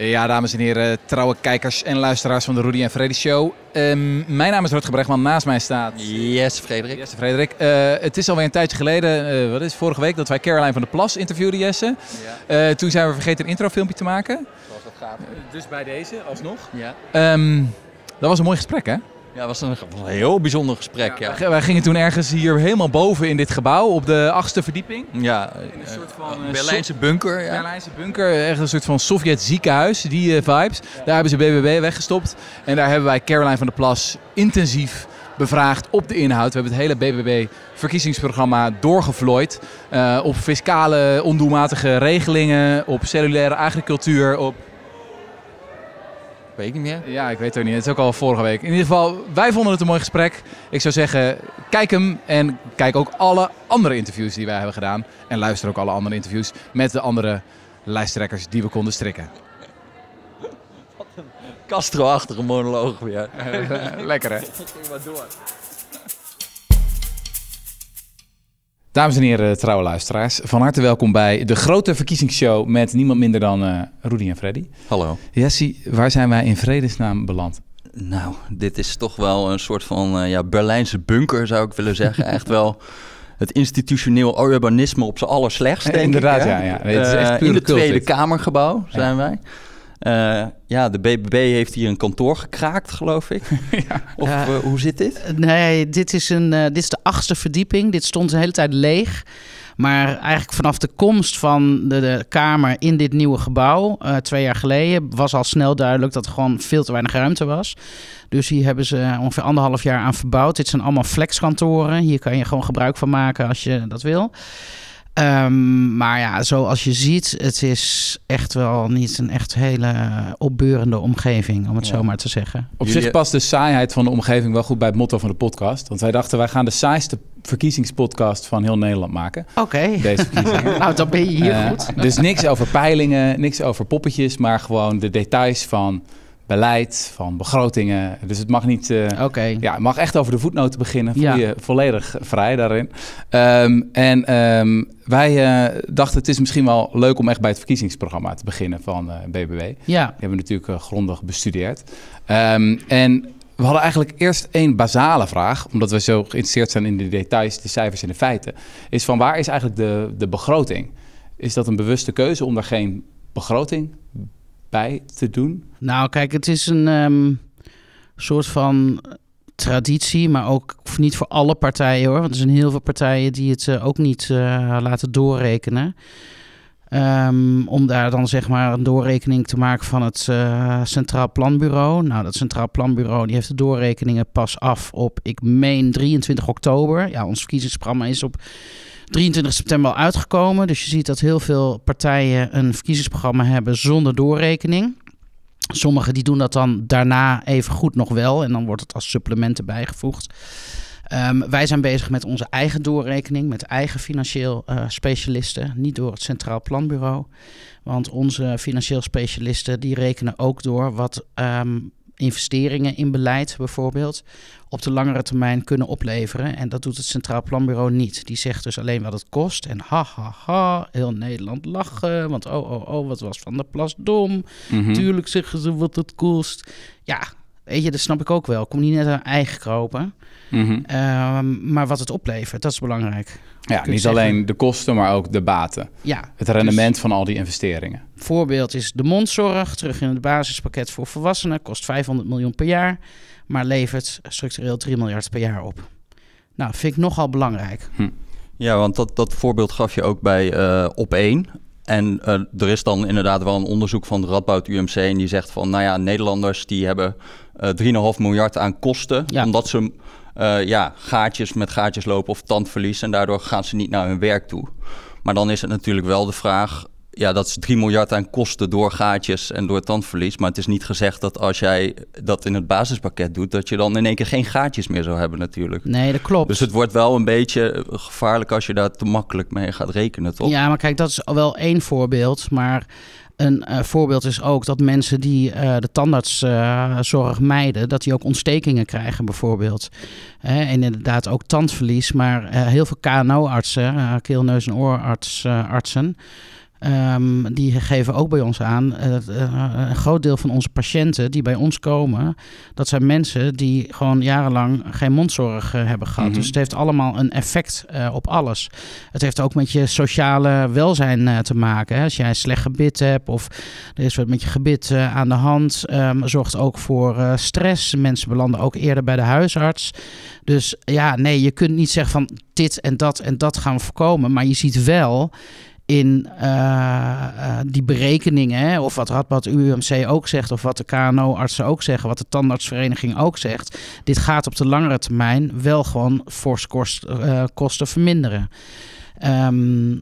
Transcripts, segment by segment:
Ja, dames en heren, trouwe kijkers en luisteraars van de Rudy en Freddy Show. Ehm, mijn naam is Rutger Bregman, naast mij staat... Yes, Frederik. Yes, Frederik. Eh, het is alweer een tijdje geleden, eh, wat is vorige week, dat wij Caroline van der Plas interviewden, Jesse. Eh, toen zijn we vergeten een introfilmpje te maken. Zoals dat gaat. dus bij deze, alsnog. Ja. Ehm, dat was een mooi gesprek, hè? Ja, het was een, heel bijzonder gesprek. Ja. Wij gingen toen ergens hier helemaal boven in dit gebouw, op de achtste verdieping. Ja, in een eh, soort van een eh, Berlijnse bunker. Ja. Berlijnse bunker, ergens een soort van Sovjet ziekenhuis, die eh, vibes. Daar hebben ze BBB weggestopt. En daar hebben wij Caroline van der Plas intensief bevraagd op de inhoud. We hebben het hele BBB-verkiezingsprogramma doorgevlooid. op fiscale ondoelmatige regelingen, op cellulaire agricultuur, op meer. Ja, ik weet het ook niet. Het is ook al vorige week. In ieder geval, wij vonden het een mooi gesprek. Ik zou zeggen, kijk hem en kijk ook alle andere interviews die wij hebben gedaan. En luister ook alle andere interviews met de andere lijsttrekkers die we konden strikken. Wat Castro-achtige monoloog weer. Lekker hè? Ik maar door. Dames en heren, trouwe luisteraars, van harte welkom bij de grote verkiezingsshow met niemand minder dan eh, Rudy en Freddy. Hallo. Jessie, waar zijn wij in vredesnaam beland? Nou, dit is toch wel een soort van eh, ja, Berlijnse bunker, zou ik willen zeggen. Echt wel het institutioneel urbanisme op zijn allerslechtste. Inderdaad, ja. ja. het is echt eh, in het Tweede Kamergebouw zijn wij. Eh, ja, de BBB heeft hier een kantoor gekraakt, geloof ik. Of eh, hoe zit dit? Nee, dit is, een, eh, dit is de achtste verdieping. Dit stond de hele tijd leeg. Maar eigenlijk vanaf de komst van de, de Kamer in dit nieuwe gebouw, twee jaar geleden, was al snel duidelijk dat er gewoon veel te weinig ruimte was. Dus hier hebben ze ongeveer anderhalf jaar aan verbouwd. Dit zijn allemaal flexkantoren. Hier kan je gewoon gebruik van maken als je dat wil. Ehm, maar ja, zoals je ziet, het is echt wel niet een echt hele opbeurende omgeving, om het zo maar te zeggen. Op zich past de saaiheid van de omgeving wel goed bij het motto van de podcast. Want wij dachten, wij gaan de saaiste verkiezingspodcast van heel Nederland maken. Oké. nou, dan ben je hier eh, goed. Dus niks over peilingen, niks over poppetjes, maar gewoon de details van beleid, van begrotingen. Dus het mag niet. Eh, ja, het mag echt over de voetnoten beginnen. Voel ja. je volledig vrij daarin. Ehm, en ehm, wij eh, dachten, het is misschien wel leuk om echt bij het verkiezingsprogramma te beginnen van uh, eh, BBW. Ja. Die hebben we natuurlijk grondig bestudeerd. Ehm, en we hadden eigenlijk eerst één basale vraag, omdat we zo geïnteresseerd zijn in de details, de cijfers en de feiten. Is van waar is eigenlijk de, de begroting? Is dat een bewuste keuze om daar geen begroting bij te doen? Nou, kijk, het is een ehm, soort van traditie, maar ook niet voor alle partijen hoor. Want er zijn heel veel partijen die het eh, ook niet eh, laten doorrekenen. Ehm, om daar dan zeg maar een doorrekening te maken van het eh, Centraal Planbureau. Nou, dat Centraal Planbureau die heeft de doorrekeningen pas af op, ik meen, 23 oktober. Ja, ons verkiezingsprogramma is op 23 september al uitgekomen. Dus je ziet dat heel veel partijen een verkiezingsprogramma hebben zonder doorrekening. Sommigen die doen dat dan daarna even goed nog wel. En dan wordt het als supplementen bijgevoegd. Ehm, wij zijn bezig met onze eigen doorrekening, met eigen financieel eh, specialisten, niet door het Centraal Planbureau. Want onze financieel specialisten die rekenen ook door wat ehm, investeringen in beleid bijvoorbeeld op de langere termijn kunnen opleveren. En dat doet het Centraal Planbureau niet. Die zegt dus alleen wat het kost en ha ha ha, heel Nederland lachen, want oh oh oh, wat was Van der Plas dom. Mhm. Tuurlijk zeggen ze wat het kost. Ja, Weet je, dat snap ik ook wel. Kom niet net aan eigen kopen. Mhm. Ehm, maar wat het oplevert, dat is belangrijk. Ja, niet alleen de kosten, maar ook de baten. Ja, het rendement dus van al die investeringen. Voorbeeld is de mondzorg. Terug in het basispakket voor volwassenen. Kost 500 miljoen per jaar. Maar levert structureel 3 miljard per jaar op. Nou, vind ik nogal belangrijk. Hm. Ja, want dat, dat voorbeeld gaf je ook bij eh, Op1. En eh, er is dan inderdaad wel een onderzoek van de Radboud UMC. En die zegt van, nou ja, Nederlanders die hebben uh, eh, 3,5 miljard aan kosten. Omdat ze eh, ja, gaatjes met gaatjes lopen of tandverlies. En daardoor gaan ze niet naar hun werk toe. Maar dan is het natuurlijk wel de vraag, ja, dat is 3 miljard aan kosten door gaatjes en door tandverlies. Maar het is niet gezegd dat als jij dat in het basispakket doet, dat je dan in één keer geen gaatjes meer zou hebben natuurlijk. Nee, dat klopt. Dus het wordt wel een beetje gevaarlijk als je daar te makkelijk mee gaat rekenen, toch? Ja, maar kijk, dat is wel één voorbeeld. Maar een eh, voorbeeld is ook dat mensen die eh, de tandartszorg eh, mijden, dat die ook ontstekingen krijgen bijvoorbeeld. en inderdaad ook tandverlies. Maar heel veel KNO-artsen, keelneus neus en oorartsen Ehm, die geven ook bij ons aan eh, eh, een groot deel van onze patiënten die bij ons komen, dat zijn mensen die gewoon jarenlang geen mondzorg eh, hebben gehad. Mhm. Dus het heeft allemaal een effect op alles. Het heeft ook met je sociale welzijn te maken. Hè. Als jij slecht gebit hebt of er is wat met je gebit aan de hand, um, zorgt ook voor stress. Mensen belanden ook eerder bij de huisarts. Dus ja, nee, je kunt niet zeggen van dit en dat en dat gaan we voorkomen. Maar je ziet wel in eh, eh, die berekeningen, hè, of wat Radboud UMC ook zegt, of wat de KNO-artsen ook zeggen, wat de tandartsvereniging ook zegt, dit gaat op de langere termijn wel gewoon fors eh, kosten verminderen. Ehm,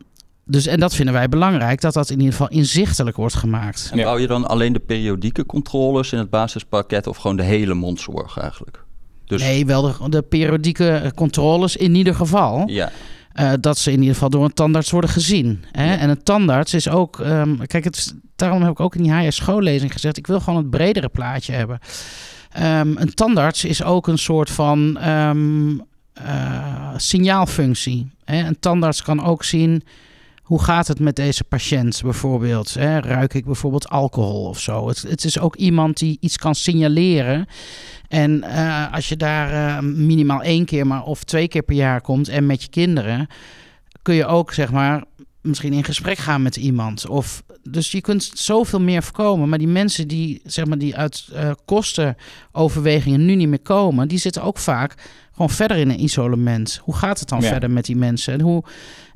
dus, en dat vinden wij belangrijk, dat dat in ieder geval inzichtelijk wordt gemaakt. En bouw je dan alleen de periodieke controles in het basispakket of gewoon de hele mondzorg eigenlijk? Dus... Nee, wel de, de, periodieke controles in ieder geval. Ja. Eh, dat ze in ieder geval door een tandarts worden gezien. Hè? En een tandarts is ook. Ehm, kijk, het, daarom heb ik ook in die HR schoollezing gezegd: ik wil gewoon het bredere plaatje hebben. Ehm, een tandarts is ook een soort van ehm, eh, signaalfunctie. Hè? Een tandarts kan ook zien hoe gaat het met deze patiënt bijvoorbeeld? Hè? Ruik ik bijvoorbeeld alcohol of zo? Het, het, is ook iemand die iets kan signaleren. En eh, als je daar eh, minimaal één keer maar of twee keer per jaar komt en met je kinderen, kun je ook zeg maar misschien in gesprek gaan met iemand. Of, dus je kunt zoveel meer voorkomen. Maar die mensen die, zeg maar, die uit uh, eh, kostenoverwegingen nu niet meer komen, die zitten ook vaak gewoon verder in een isolement. Hoe gaat het dan verder met die mensen? En, hoe,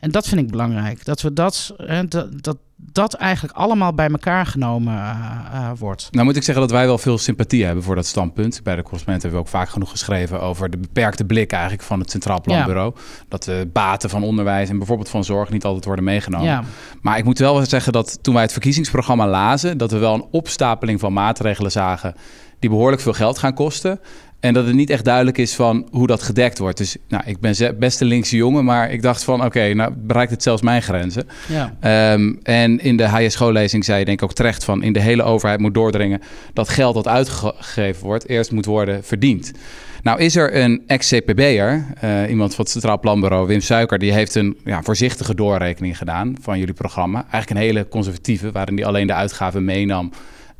en dat vind ik belangrijk. Dat we dat, hè, dat, dat, eigenlijk allemaal bij elkaar genomen eh, eh, wordt. Nou moet ik zeggen dat wij wel veel sympathie hebben voor dat standpunt. Bij de correspondent hebben we ook vaak genoeg geschreven over de beperkte blik eigenlijk van het Centraal Planbureau. Dat de baten van onderwijs en bijvoorbeeld van zorg niet altijd worden meegenomen. Ja. Maar ik moet wel zeggen dat toen wij het verkiezingsprogramma lazen, dat we wel een opstapeling van maatregelen zagen die behoorlijk veel geld gaan kosten. En dat het niet echt duidelijk is van hoe dat gedekt wordt. Dus nou, ik ben best een linkse jongen, maar ik dacht van oké, nou bereikt het zelfs mijn grenzen. Ja. Ehm, en in de school lezing zei je denk ik ook terecht van in de hele overheid moet doordringen dat geld dat uitgegeven wordt eerst moet worden verdiend. Nou is er een ex-CPB'er, eh, iemand van het Centraal Planbureau, Wim Suiker, die heeft een ja, voorzichtige doorrekening gedaan van jullie programma. Eigenlijk een hele conservatieve, waarin die alleen de uitgaven meenam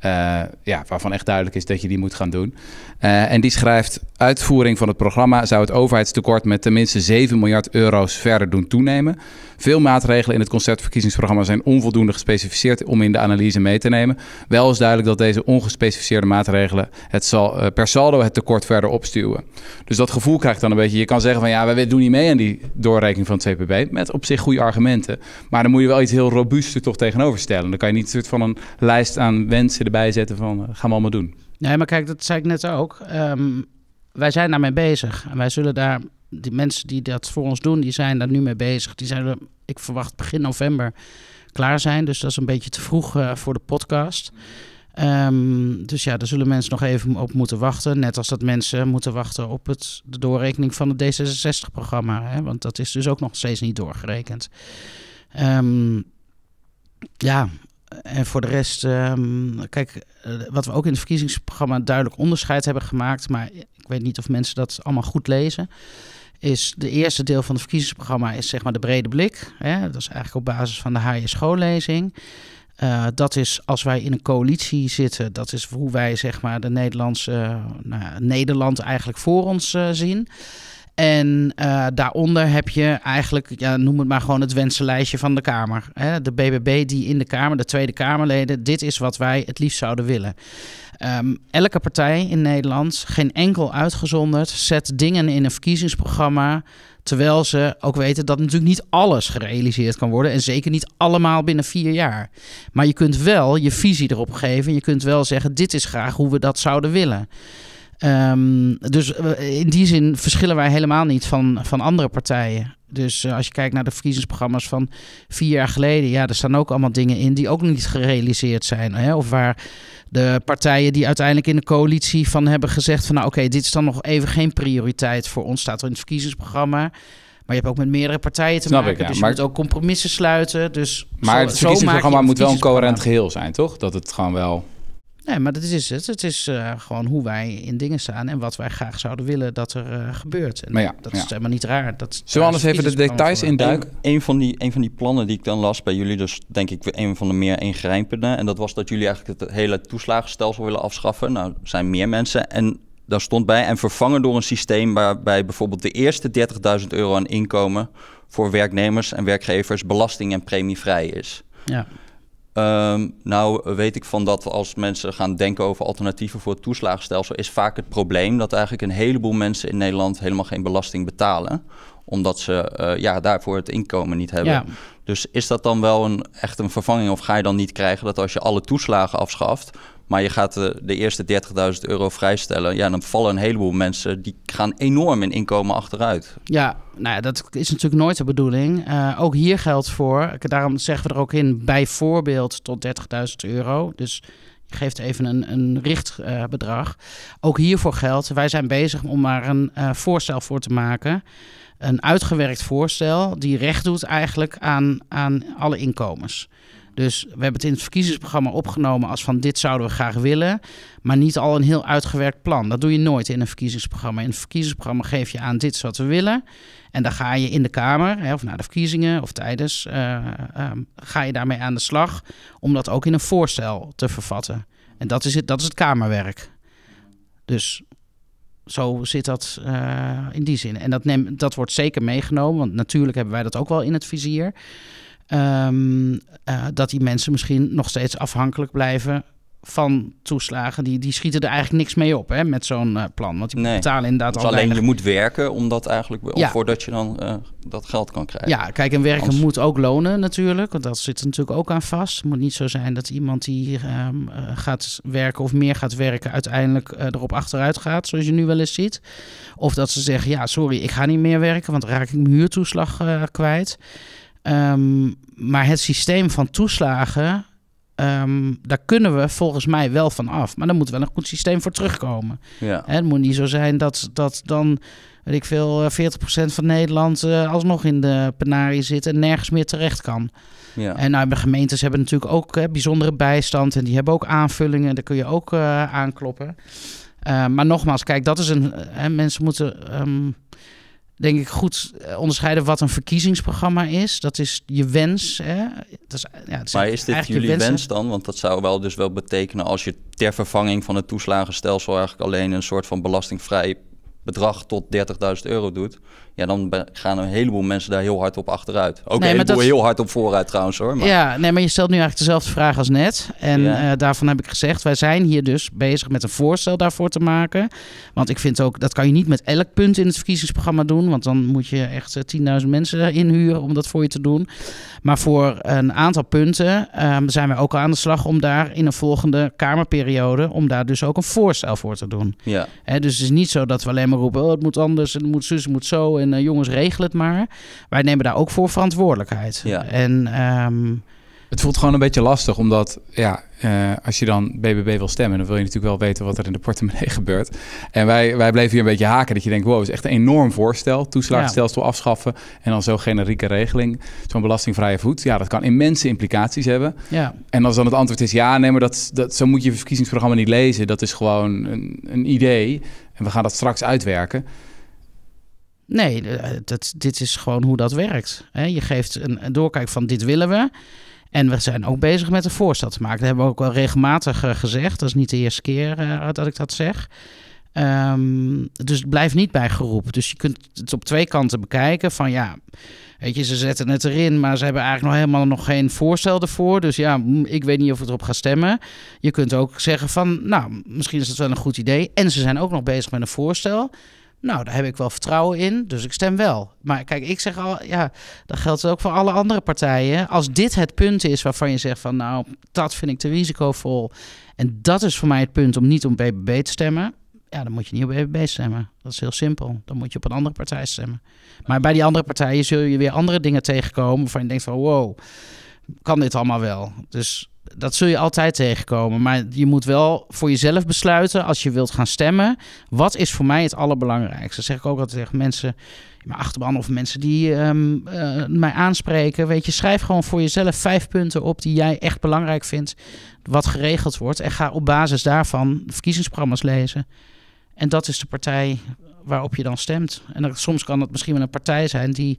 eh, ja, waarvan echt duidelijk is dat je die moet gaan doen. Eh, en die schrijft: uitvoering van het programma zou het overheidstekort met tenminste 7 miljard euro's verder doen toenemen. Veel maatregelen in het concertverkiezingsprogramma zijn onvoldoende gespecificeerd om in de analyse mee te nemen. Wel is duidelijk dat deze ongespecificeerde maatregelen het zal, eh, per saldo het tekort verder opstuwen. Dus dat gevoel krijgt dan een beetje. Je kan zeggen van ja, we doen niet mee aan die doorrekening van het CPB. Met op zich goede argumenten. Maar dan moet je wel iets heel robuuster toch tegenover stellen. Dan kan je niet een soort van een lijst aan wensen bijzetten van eh, gaan we allemaal doen. Nee, maar kijk, dat zei ik net ook. Ehm, wij zijn daarmee bezig. En wij zullen daar, die mensen die dat voor ons doen, die zijn daar nu mee bezig. Die zijn ik verwacht begin november klaar zijn. Dus dat is een beetje te vroeg eh, voor de podcast. Ehm, dus ja, daar zullen mensen nog even op moeten wachten. Net als dat mensen moeten wachten op het, de doorrekening van het D66-programma. Want dat is dus ook nog steeds niet doorgerekend. Ehm, ja, en voor de rest, ehm, kijk, eh, wat we ook in het verkiezingsprogramma duidelijk onderscheid hebben gemaakt, maar ik weet niet of mensen dat allemaal goed lezen, is de eerste deel van het verkiezingsprogramma is zeg maar de brede blik. Hè? Dat is eigenlijk op basis van de HS schoollezing. Eh, dat is als wij in een coalitie zitten, dat is hoe wij zeg maar de Nederlandse, nou Nederland eigenlijk voor ons eh, zien. En eh, daaronder heb je eigenlijk, ja, noem het maar gewoon het wensenlijstje van de Kamer. Hè? De BBB die in de Kamer, de Tweede Kamerleden, dit is wat wij het liefst zouden willen. Ehm, elke partij in Nederland, geen enkel uitgezonderd, zet dingen in een verkiezingsprogramma. Terwijl ze ook weten dat natuurlijk niet alles gerealiseerd kan worden. En zeker niet allemaal binnen vier jaar. Maar je kunt wel je visie erop geven. Je kunt wel zeggen: dit is graag hoe we dat zouden willen. Ehm, dus eh, in die zin verschillen wij helemaal niet van, van andere partijen. Dus eh, als je kijkt naar de verkiezingsprogramma's van vier jaar geleden, ja, er staan ook allemaal dingen in die ook niet gerealiseerd zijn. Hè? Of waar de partijen die uiteindelijk in de coalitie van hebben gezegd van nou oké, dit is dan nog even geen prioriteit voor ons, staat er in het verkiezingsprogramma. Maar je hebt ook met meerdere partijen te maken. Dus je moet ook compromissen sluiten. Dus maar het verkiezingsprogramma moet wel een coherent geheel zijn, toch? Dat het gewoon wel Nee, maar dat is het. Het is eh, gewoon hoe wij in dingen staan en wat wij graag zouden willen dat er eh, gebeurt. En maar ja, dat is helemaal niet raar. Dat, Zullen we anders even de details induiken? Een, van die, van die plannen die ik dan las bij jullie, dus denk ik een van de meer ingrijpende. En dat was dat jullie eigenlijk het hele toeslagenstelsel willen afschaffen. Nou, er zijn meer mensen. En daar stond bij en vervangen door een systeem waarbij bijvoorbeeld de eerste 30.000 euro aan inkomen voor werknemers en werkgevers belasting en premievrij is. Ja. Ehm, nou weet ik van dat als mensen gaan denken over alternatieven voor het toeslagenstelsel, is vaak het probleem dat eigenlijk een heleboel mensen in Nederland helemaal geen belasting betalen. Omdat ze eh, ja, daarvoor het inkomen niet hebben. Dus is dat dan wel een, echt een vervanging of ga je dan niet krijgen dat als je alle toeslagen afschaft, maar je gaat eh, de, eerste 30.000 euro vrijstellen. Ja, dan vallen een heleboel mensen. Die gaan enorm in inkomen achteruit. Ja, nou ja, dat is natuurlijk nooit de bedoeling. Eh, ook hier geldt voor. Daarom zeggen we er ook in bijvoorbeeld tot 30.000 euro. Dus je geeft even een, een richtbedrag. ook hiervoor geldt, wij zijn bezig om maar een eh, voorstel voor te maken. Een uitgewerkt voorstel die recht doet eigenlijk aan, aan alle inkomens. Dus we hebben het in het verkiezingsprogramma opgenomen als van dit zouden we graag willen, maar niet al een heel uitgewerkt plan. Dat doe je nooit in een verkiezingsprogramma. In een verkiezingsprogramma geef je aan dit wat we willen. En dan ga je in de Kamer, hè, of na de verkiezingen of tijdens, eh, ehm, ga je daarmee aan de slag om dat ook in een voorstel te vervatten. En dat is het, dat is het Kamerwerk. Dus zo zit dat eh, in die zin. En dat, dat wordt zeker meegenomen, want natuurlijk hebben wij dat ook wel in het vizier. Ehm, eh, dat die mensen misschien nog steeds afhankelijk blijven van toeslagen. Die, die schieten er eigenlijk niks mee op hè, met zo'n eh, plan. Want die nee, betalen inderdaad alleen je moet werken om dat eigenlijk, voordat je dan eh, dat geld kan krijgen. Ja, kijk, en werken moet ook lonen natuurlijk. Want dat zit er natuurlijk ook aan vast. Het moet niet zo zijn dat iemand die ehm, gaat werken of meer gaat werken... uiteindelijk erop achteruit gaat, zoals je nu wel eens ziet. Of dat ze zeggen, ja, sorry, ik ga niet meer werken... want dan raak ik mijn huurtoeslag kwijt. Ehm, maar het systeem van toeslagen, ehm, daar kunnen we volgens mij wel van af. Maar dan moet wel een goed systeem voor terugkomen. Ja. het moet niet zo zijn dat, dat dan, weet ik veel, 40% eh, van Nederland uh, alsnog in de penarie zit en nergens meer terecht kan. Ja. En nou, de gemeentes hebben natuurlijk ook hè, bijzondere bijstand en die hebben ook aanvullingen. Daar kun je ook eh, aankloppen. Ehm, maar nogmaals, kijk, dat is een. Hè, mensen moeten denk ik, goed eh, onderscheiden wat een verkiezingsprogramma is. Dat is je wens. Hè? Dat is, ja, is maar is dit jullie wens, dan? Want dat zou wel dus wel betekenen als je ter vervanging van het toeslagenstelsel eigenlijk alleen een soort van belastingvrij bedrag tot 30.000 euro doet. Ja, dan gaan een heleboel mensen daar heel hard op achteruit. Ook nee, een heleboel heel hard op vooruit trouwens hoor. Maar... Ja, nee, maar je stelt nu eigenlijk dezelfde vraag als net. En eh, daarvan heb ik gezegd, wij zijn hier dus bezig met een voorstel daarvoor te maken. Want ik vind ook, dat kan je niet met elk punt in het verkiezingsprogramma doen. Want dan moet je echt 10.000 eh, mensen inhuren om dat voor je te doen. Maar voor een aantal punten ehm, zijn we ook aan de slag om daar in een volgende Kamerperiode, om daar dus ook een voorstel voor te doen. Ja. dus het is niet zo dat we alleen maar roepen, oh, het moet anders, het moet zus, het moet zo en eh, jongens, regel het maar. Wij nemen daar ook voor verantwoordelijkheid. En, ehm, het voelt gewoon een beetje lastig, omdat ja, eh, als je dan BBB wil stemmen, dan wil je natuurlijk wel weten wat er in de portemonnee gebeurt. En wij, wij bleven hier een beetje haken. Dat je denkt, wow, het is echt een enorm voorstel. Toeslagstelsel afschaffen en dan zo'n generieke regeling. Zo'n belastingvrije voet. Ja, dat kan immense implicaties hebben. Ja. En als dan het antwoord is ja, nee, maar dat, dat, zo moet je verkiezingsprogramma niet lezen. Dat is gewoon een, een idee. En we gaan dat straks uitwerken. Nee, eh, dat, dit is gewoon hoe dat werkt. Je geeft een doorkijk van dit willen we. En we zijn ook bezig met een voorstel te maken. Dat hebben we ook wel regelmatig eh, gezegd. Dat is niet de eerste keer eh, dat ik dat zeg. Um, dus blijft niet bij geroep. Dus je kunt het op twee kanten bekijken. Van ja, weet je, ze zetten het erin, maar ze hebben eigenlijk nog helemaal nog geen voorstel ervoor. Dus ja, ik weet niet of we erop gaan stemmen. Je kunt ook zeggen van, nou, misschien is het wel een goed idee. En ze zijn ook nog bezig met een voorstel. Nou, daar heb ik wel vertrouwen in, dus ik stem wel. Maar kijk, ik zeg al, ja, dat geldt ook voor alle andere partijen. Als dit het punt is waarvan je zegt van, nou, dat vind ik te risicovol. En dat is voor mij het punt om niet om BBB te stemmen. Ja, dan moet je niet op BBB stemmen. Dat is heel simpel. Dan moet je op een andere partij stemmen. Maar bij die andere partijen zul je weer andere dingen tegenkomen waarvan je denkt van, wow kan dit allemaal wel? Dus dat zul je altijd tegenkomen. Maar je moet wel voor jezelf besluiten als je wilt gaan stemmen. Wat is voor mij het allerbelangrijkste? Dat zeg ik ook altijd tegen mensen in mijn achterban of mensen die ehm, eh, mij aanspreken. Weet je, schrijf gewoon voor jezelf vijf punten op die jij echt belangrijk vindt. Wat geregeld wordt. En ga op basis daarvan verkiezingsprogramma's lezen. En dat is de partij waarop je dan stemt. En soms kan dat misschien wel een partij zijn die,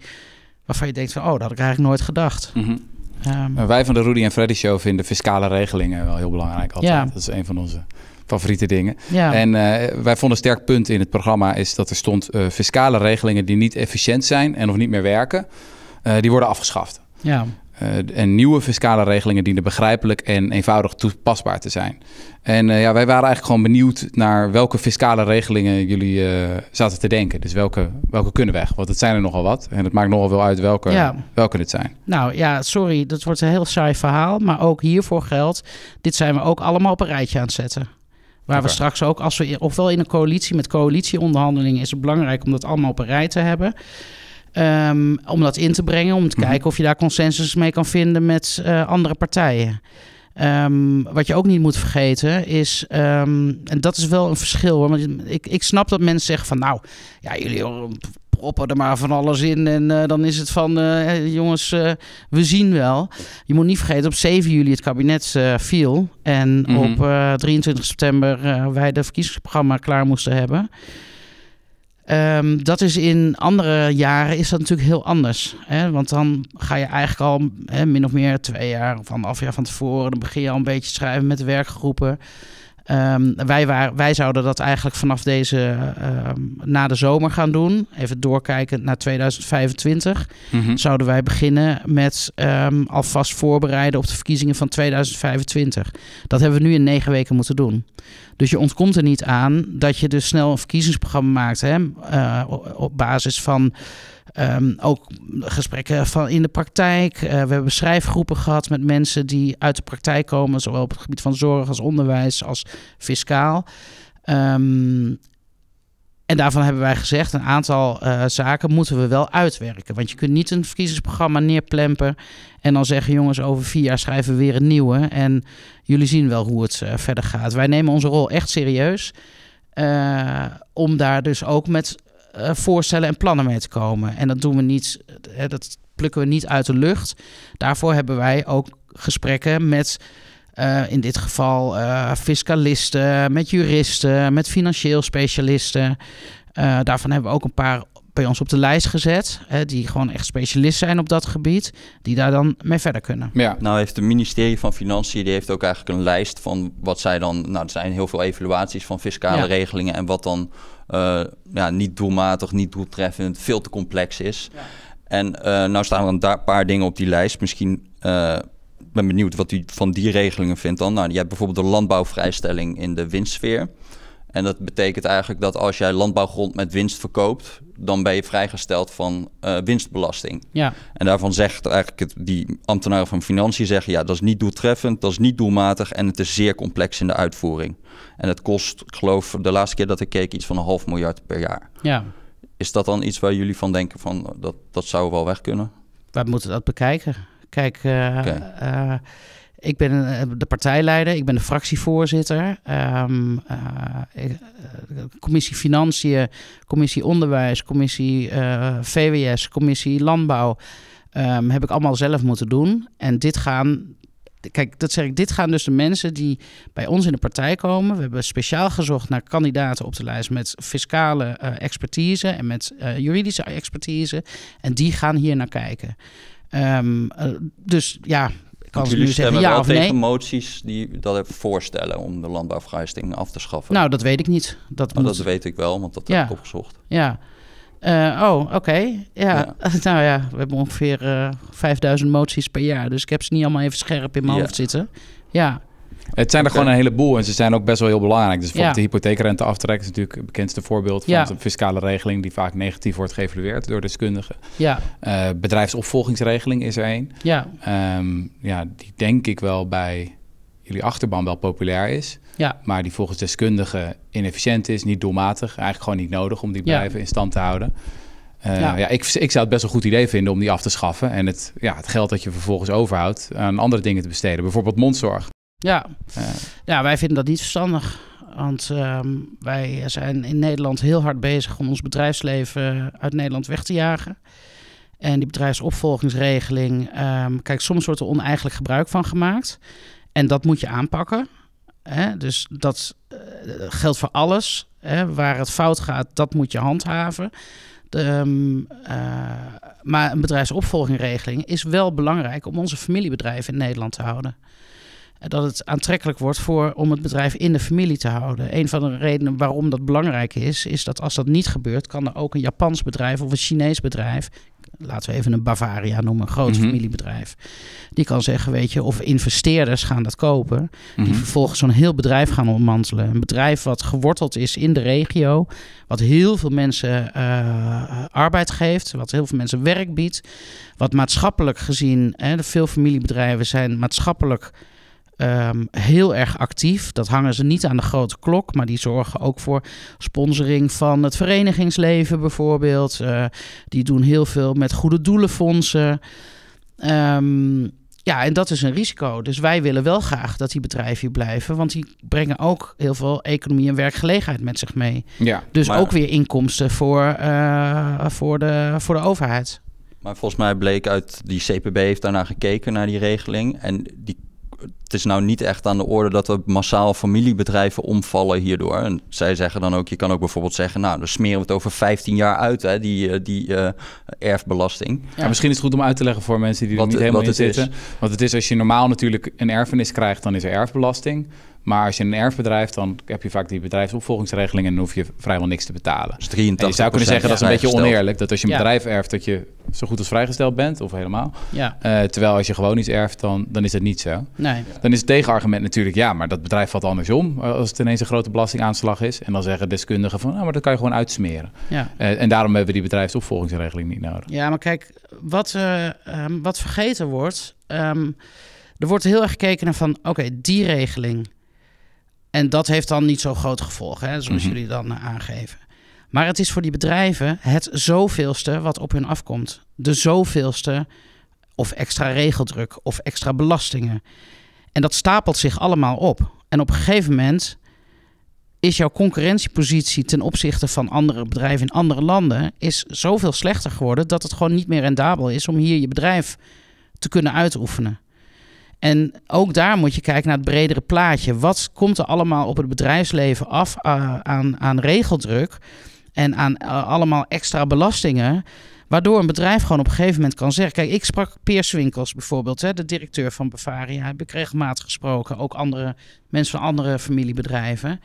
waarvan je denkt van... oh, dat had ik eigenlijk nooit gedacht. Mm Ehm, wij van de Rudy en Freddy Show vinden fiscale regelingen wel heel belangrijk altijd. Dat is een van onze favoriete dingen. En eh, wij vonden een sterk punt in het programma is dat er stond eh, fiscale regelingen die niet efficiënt zijn en of niet meer werken, eh, die worden afgeschaft. Ja. Eh, en nieuwe fiscale regelingen dienen begrijpelijk en eenvoudig toepasbaar te zijn. En eh, ja, wij waren eigenlijk gewoon benieuwd naar welke fiscale regelingen jullie eh, zaten te denken. Dus welke, welke kunnen weg? Want het zijn er nogal wat. En het maakt nogal veel uit welke, ja. welke het zijn. Nou ja, sorry, dat wordt een heel saai verhaal. Maar ook hiervoor geldt, dit zijn we ook allemaal op een rijtje aan het zetten. Waar we straks ook, als we ofwel in een coalitie met coalitieonderhandelingen, is het belangrijk om dat allemaal op een rij te hebben. Ehm, om dat in te brengen, om te mhm. kijken of je daar consensus mee kan vinden met eh, andere partijen. Ehm, wat je ook niet moet vergeten is, ehm, en dat is wel een verschil hoor, want ik, ik snap dat mensen zeggen van nou, ja jullie proppen er maar van alles in en eh, dan is het van eh, jongens, we zien wel. Je moet niet vergeten, op 7 juli het kabinet viel en mhm. op 23 september wij de verkiezingsprogramma klaar moesten hebben. Ehm, dat is in andere jaren is dat natuurlijk heel anders. Hè? Want dan ga je eigenlijk al hè, min of meer twee jaar of anderhalf jaar van tevoren. Dan begin je al een beetje te schrijven met werkgroepen. Ehm, wij, waren, wij zouden dat eigenlijk vanaf deze ehm, na de zomer gaan doen. Even doorkijken naar 2025. Mhm. Zouden wij beginnen met ehm, alvast voorbereiden op de verkiezingen van 2025. Dat hebben we nu in negen weken moeten doen. Dus je ontkomt er niet aan dat je dus snel een verkiezingsprogramma maakt hè, eh, op basis van Ehm, ook gesprekken van in de praktijk. Eh, we hebben schrijfgroepen gehad met mensen die uit de praktijk komen, zowel op het gebied van zorg als onderwijs als fiscaal. Ehm, en daarvan hebben wij gezegd, een aantal eh, zaken moeten we wel uitwerken. Want je kunt niet een verkiezingsprogramma neerplempen en dan zeggen, jongens, over vier jaar schrijven we weer een nieuwe. En jullie zien wel hoe het eh, verder gaat. Wij nemen onze rol echt serieus. om daar dus ook met eh, voorstellen en plannen mee te komen. En dat doen we niet, hè, dat plukken we niet uit de lucht. Daarvoor hebben wij ook gesprekken met eh, in dit geval eh, fiscalisten, met juristen, met financieel specialisten. daarvan hebben we ook een paar bij ons op de lijst gezet, hè, die gewoon echt specialist zijn op dat gebied, die daar dan mee verder kunnen. Ja. Nou heeft het ministerie van Financiën, die heeft ook eigenlijk een lijst van wat zij dan, nou er zijn heel veel evaluaties van fiscale regelingen en wat dan eh, ja, niet doelmatig, niet doeltreffend, veel te complex is. En uh, nou staan er een paar dingen op die lijst. Misschien uh, ben benieuwd wat u van die regelingen vindt dan. Nou, je hebt bijvoorbeeld de landbouwvrijstelling in de windsfeer. En dat betekent eigenlijk dat als jij landbouwgrond met winst verkoopt, dan ben je vrijgesteld van eh, winstbelasting. Ja. En daarvan zegt eigenlijk het, die ambtenaren van financiën zeggen, ja, dat is niet doeltreffend, dat is niet doelmatig en het is zeer complex in de uitvoering. En het kost, ik geloof, de laatste keer dat ik keek, iets van een half miljard per jaar. Ja. Is dat dan iets waar jullie van denken van dat, dat zou wel weg kunnen? We moeten dat bekijken. Kijk, uh, ik ben eh, de partijleider, ik ben de fractievoorzitter. Um, commissie Financiën, Commissie Onderwijs, Commissie VWS, Commissie Landbouw. Ehm, heb ik allemaal zelf moeten doen. En dit gaan. Kijk, dat zeg ik. Dit gaan dus de mensen die bij ons in de partij komen. We hebben speciaal gezocht naar kandidaten op de lijst met fiscale expertise en met juridische expertise. En die gaan hier naar kijken. Um, dus ja, kan ze nu zeggen ja tegen moties die dat voorstellen om de landbouwverhuisting af te schaffen. Nou, dat weet ik niet. Dat, dat weet ik wel, want dat heb ik opgezocht. Ja. Eh, oh, oké. Ja. nou ja, we hebben ongeveer uh, eh, 5000 moties per jaar. Dus ik heb ze niet allemaal even scherp in mijn hoofd zitten. Ja. Het zijn er gewoon een heleboel en ze zijn ook best wel heel belangrijk. Dus ja. de hypotheekrente aftrek is natuurlijk het bekendste voorbeeld van ja. een fiscale regeling die vaak negatief wordt geëvalueerd door deskundigen. Ja. Eh, bedrijfsopvolgingsregeling is er één. Ja. Ehm, ja, die denk ik wel bij jullie achterban wel populair is. Ja. Maar die volgens deskundigen inefficiënt is, niet doelmatig. Eigenlijk gewoon niet nodig om die bedrijven in stand te houden. Eh, ja. ja, ik, ik zou het best een goed idee vinden om die af te schaffen. En het, ja, het geld dat je vervolgens overhoudt aan andere dingen te besteden. Bijvoorbeeld mondzorg. Ja. ja, wij vinden dat niet verstandig. Want ehm, wij zijn in Nederland heel hard bezig om ons bedrijfsleven uit Nederland weg te jagen. En die bedrijfsopvolgingsregeling, um, kijk, soms wordt er oneigenlijk gebruik van gemaakt. En dat moet je aanpakken. Hè? Dus dat eh, geldt voor alles. Hè? Waar het fout gaat, dat moet je handhaven. De, ehm, eh, maar een bedrijfsopvolgingsregeling is wel belangrijk om onze familiebedrijven in Nederland te houden dat het aantrekkelijk wordt voor, om het bedrijf in de familie te houden. Een van de redenen waarom dat belangrijk is, is dat als dat niet gebeurt, kan er ook een Japans bedrijf of een Chinees bedrijf, laten we even een Bavaria noemen, een groot mhm. familiebedrijf, die kan zeggen, weet je, of investeerders gaan dat kopen, die mhm. vervolgens zo'n heel bedrijf gaan ontmantelen. Een bedrijf wat geworteld is in de regio, wat heel veel mensen eh, arbeid geeft, wat heel veel mensen werk biedt, wat maatschappelijk gezien, hè, veel familiebedrijven zijn maatschappelijk Ehm, heel erg actief. Dat hangen ze niet aan de grote klok, maar die zorgen ook voor sponsoring van het verenigingsleven bijvoorbeeld. Eh, die doen heel veel met goede doelenfondsen. Ehm, ja, en dat is een risico. Dus wij willen wel graag dat die bedrijven hier blijven, want die brengen ook heel veel economie en werkgelegenheid met zich mee. Ja, dus ook weer inkomsten voor, eh, voor, de, voor de overheid. Maar volgens mij bleek uit die CPB heeft daarna gekeken naar die regeling en die het is nou niet echt aan de orde dat er massaal familiebedrijven omvallen hierdoor. En zij zeggen dan ook, je kan ook bijvoorbeeld zeggen, nou, dan smeren we het over 15 jaar uit, hè, die, eh, die eh, erfbelasting. Ja, misschien is het goed om uit te leggen voor mensen die er wat, niet helemaal in zitten. Want het is als je normaal natuurlijk een erfenis krijgt, dan is er erfbelasting. Maar als je een erfbedrijf, dan heb je vaak die bedrijfsopvolgingsregeling en dan hoef je vrijwel niks te betalen. Dus je zou kunnen zeggen dat is een beetje oneerlijk. Dat als je een bedrijf erft, dat je zo goed als vrijgesteld bent of helemaal. Eh, terwijl als je gewoon iets erft, dan, dan is dat niet zo. Nee. Dan is het tegenargument natuurlijk, ja, maar dat bedrijf valt andersom eh, als het ineens een grote belastingaanslag is. En dan zeggen deskundigen van, nou, maar dat kan je gewoon uitsmeren. Eh, en daarom hebben we die bedrijfsopvolgingsregeling niet nodig. Ja, maar kijk, wat, ehm, wat vergeten wordt, ehm, er wordt heel erg gekeken naar van, oké, die regeling en dat heeft dan niet zo'n groot gevolg, hè, zoals mhm. jullie dan eh, aangeven. Maar het is voor die bedrijven het zoveelste wat op hun afkomt. De zoveelste of extra regeldruk of extra belastingen. En dat stapelt zich allemaal op. En op een gegeven moment is jouw concurrentiepositie ten opzichte van andere bedrijven in andere landen is zoveel slechter geworden dat het gewoon niet meer rendabel is om hier je bedrijf te kunnen uitoefenen. En ook daar moet je kijken naar het bredere plaatje. Wat komt er allemaal op het bedrijfsleven af eh, aan, aan regeldruk en aan eh, allemaal extra belastingen? Waardoor een bedrijf gewoon op een gegeven moment kan zeggen: Kijk, ik sprak Peerswinkels bijvoorbeeld, hè, de directeur van Bavaria. Heb ik regelmatig gesproken. Ook andere mensen van andere familiebedrijven.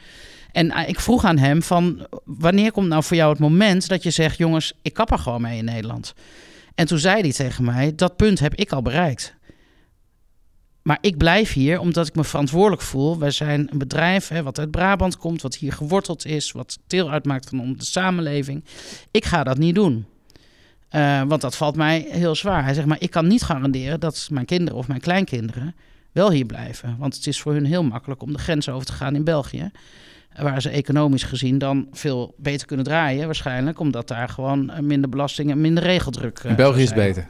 En eh, ik vroeg aan hem: van, Wanneer komt nou voor jou het moment dat je zegt: Jongens, ik kap er gewoon mee in Nederland? En toen zei hij tegen mij: Dat punt heb ik al bereikt. Maar ik blijf hier omdat ik me verantwoordelijk voel. Wij zijn een bedrijf hè, wat uit Brabant komt, wat hier geworteld is, wat deel uitmaakt van de samenleving. Ik ga dat niet doen. Eh, want dat valt mij heel zwaar. Hij zegt maar, ik kan niet garanderen dat mijn kinderen of mijn kleinkinderen wel hier blijven. Want het is voor hun heel makkelijk om de grens over te gaan in België. Waar ze economisch gezien dan veel beter kunnen draaien waarschijnlijk. Omdat daar gewoon minder belasting en minder regeldruk in België eh, is beter.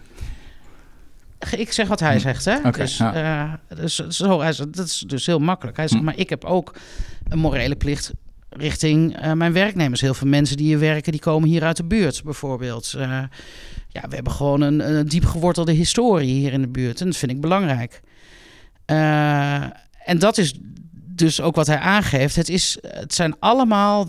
Ik zeg wat hij hm. zegt, hè? dus, eh, dus, zo, hij zegt, dat is dus heel makkelijk. Hij zegt, hm. maar ik heb ook een morele plicht richting eh, mijn werknemers. Heel veel mensen die hier werken, die komen hier uit de buurt, bijvoorbeeld. Eh, ja, we hebben gewoon een, een diep gewortelde historie hier in de buurt. En dat vind ik belangrijk. en dat is dus ook wat hij aangeeft. Het, is, het zijn allemaal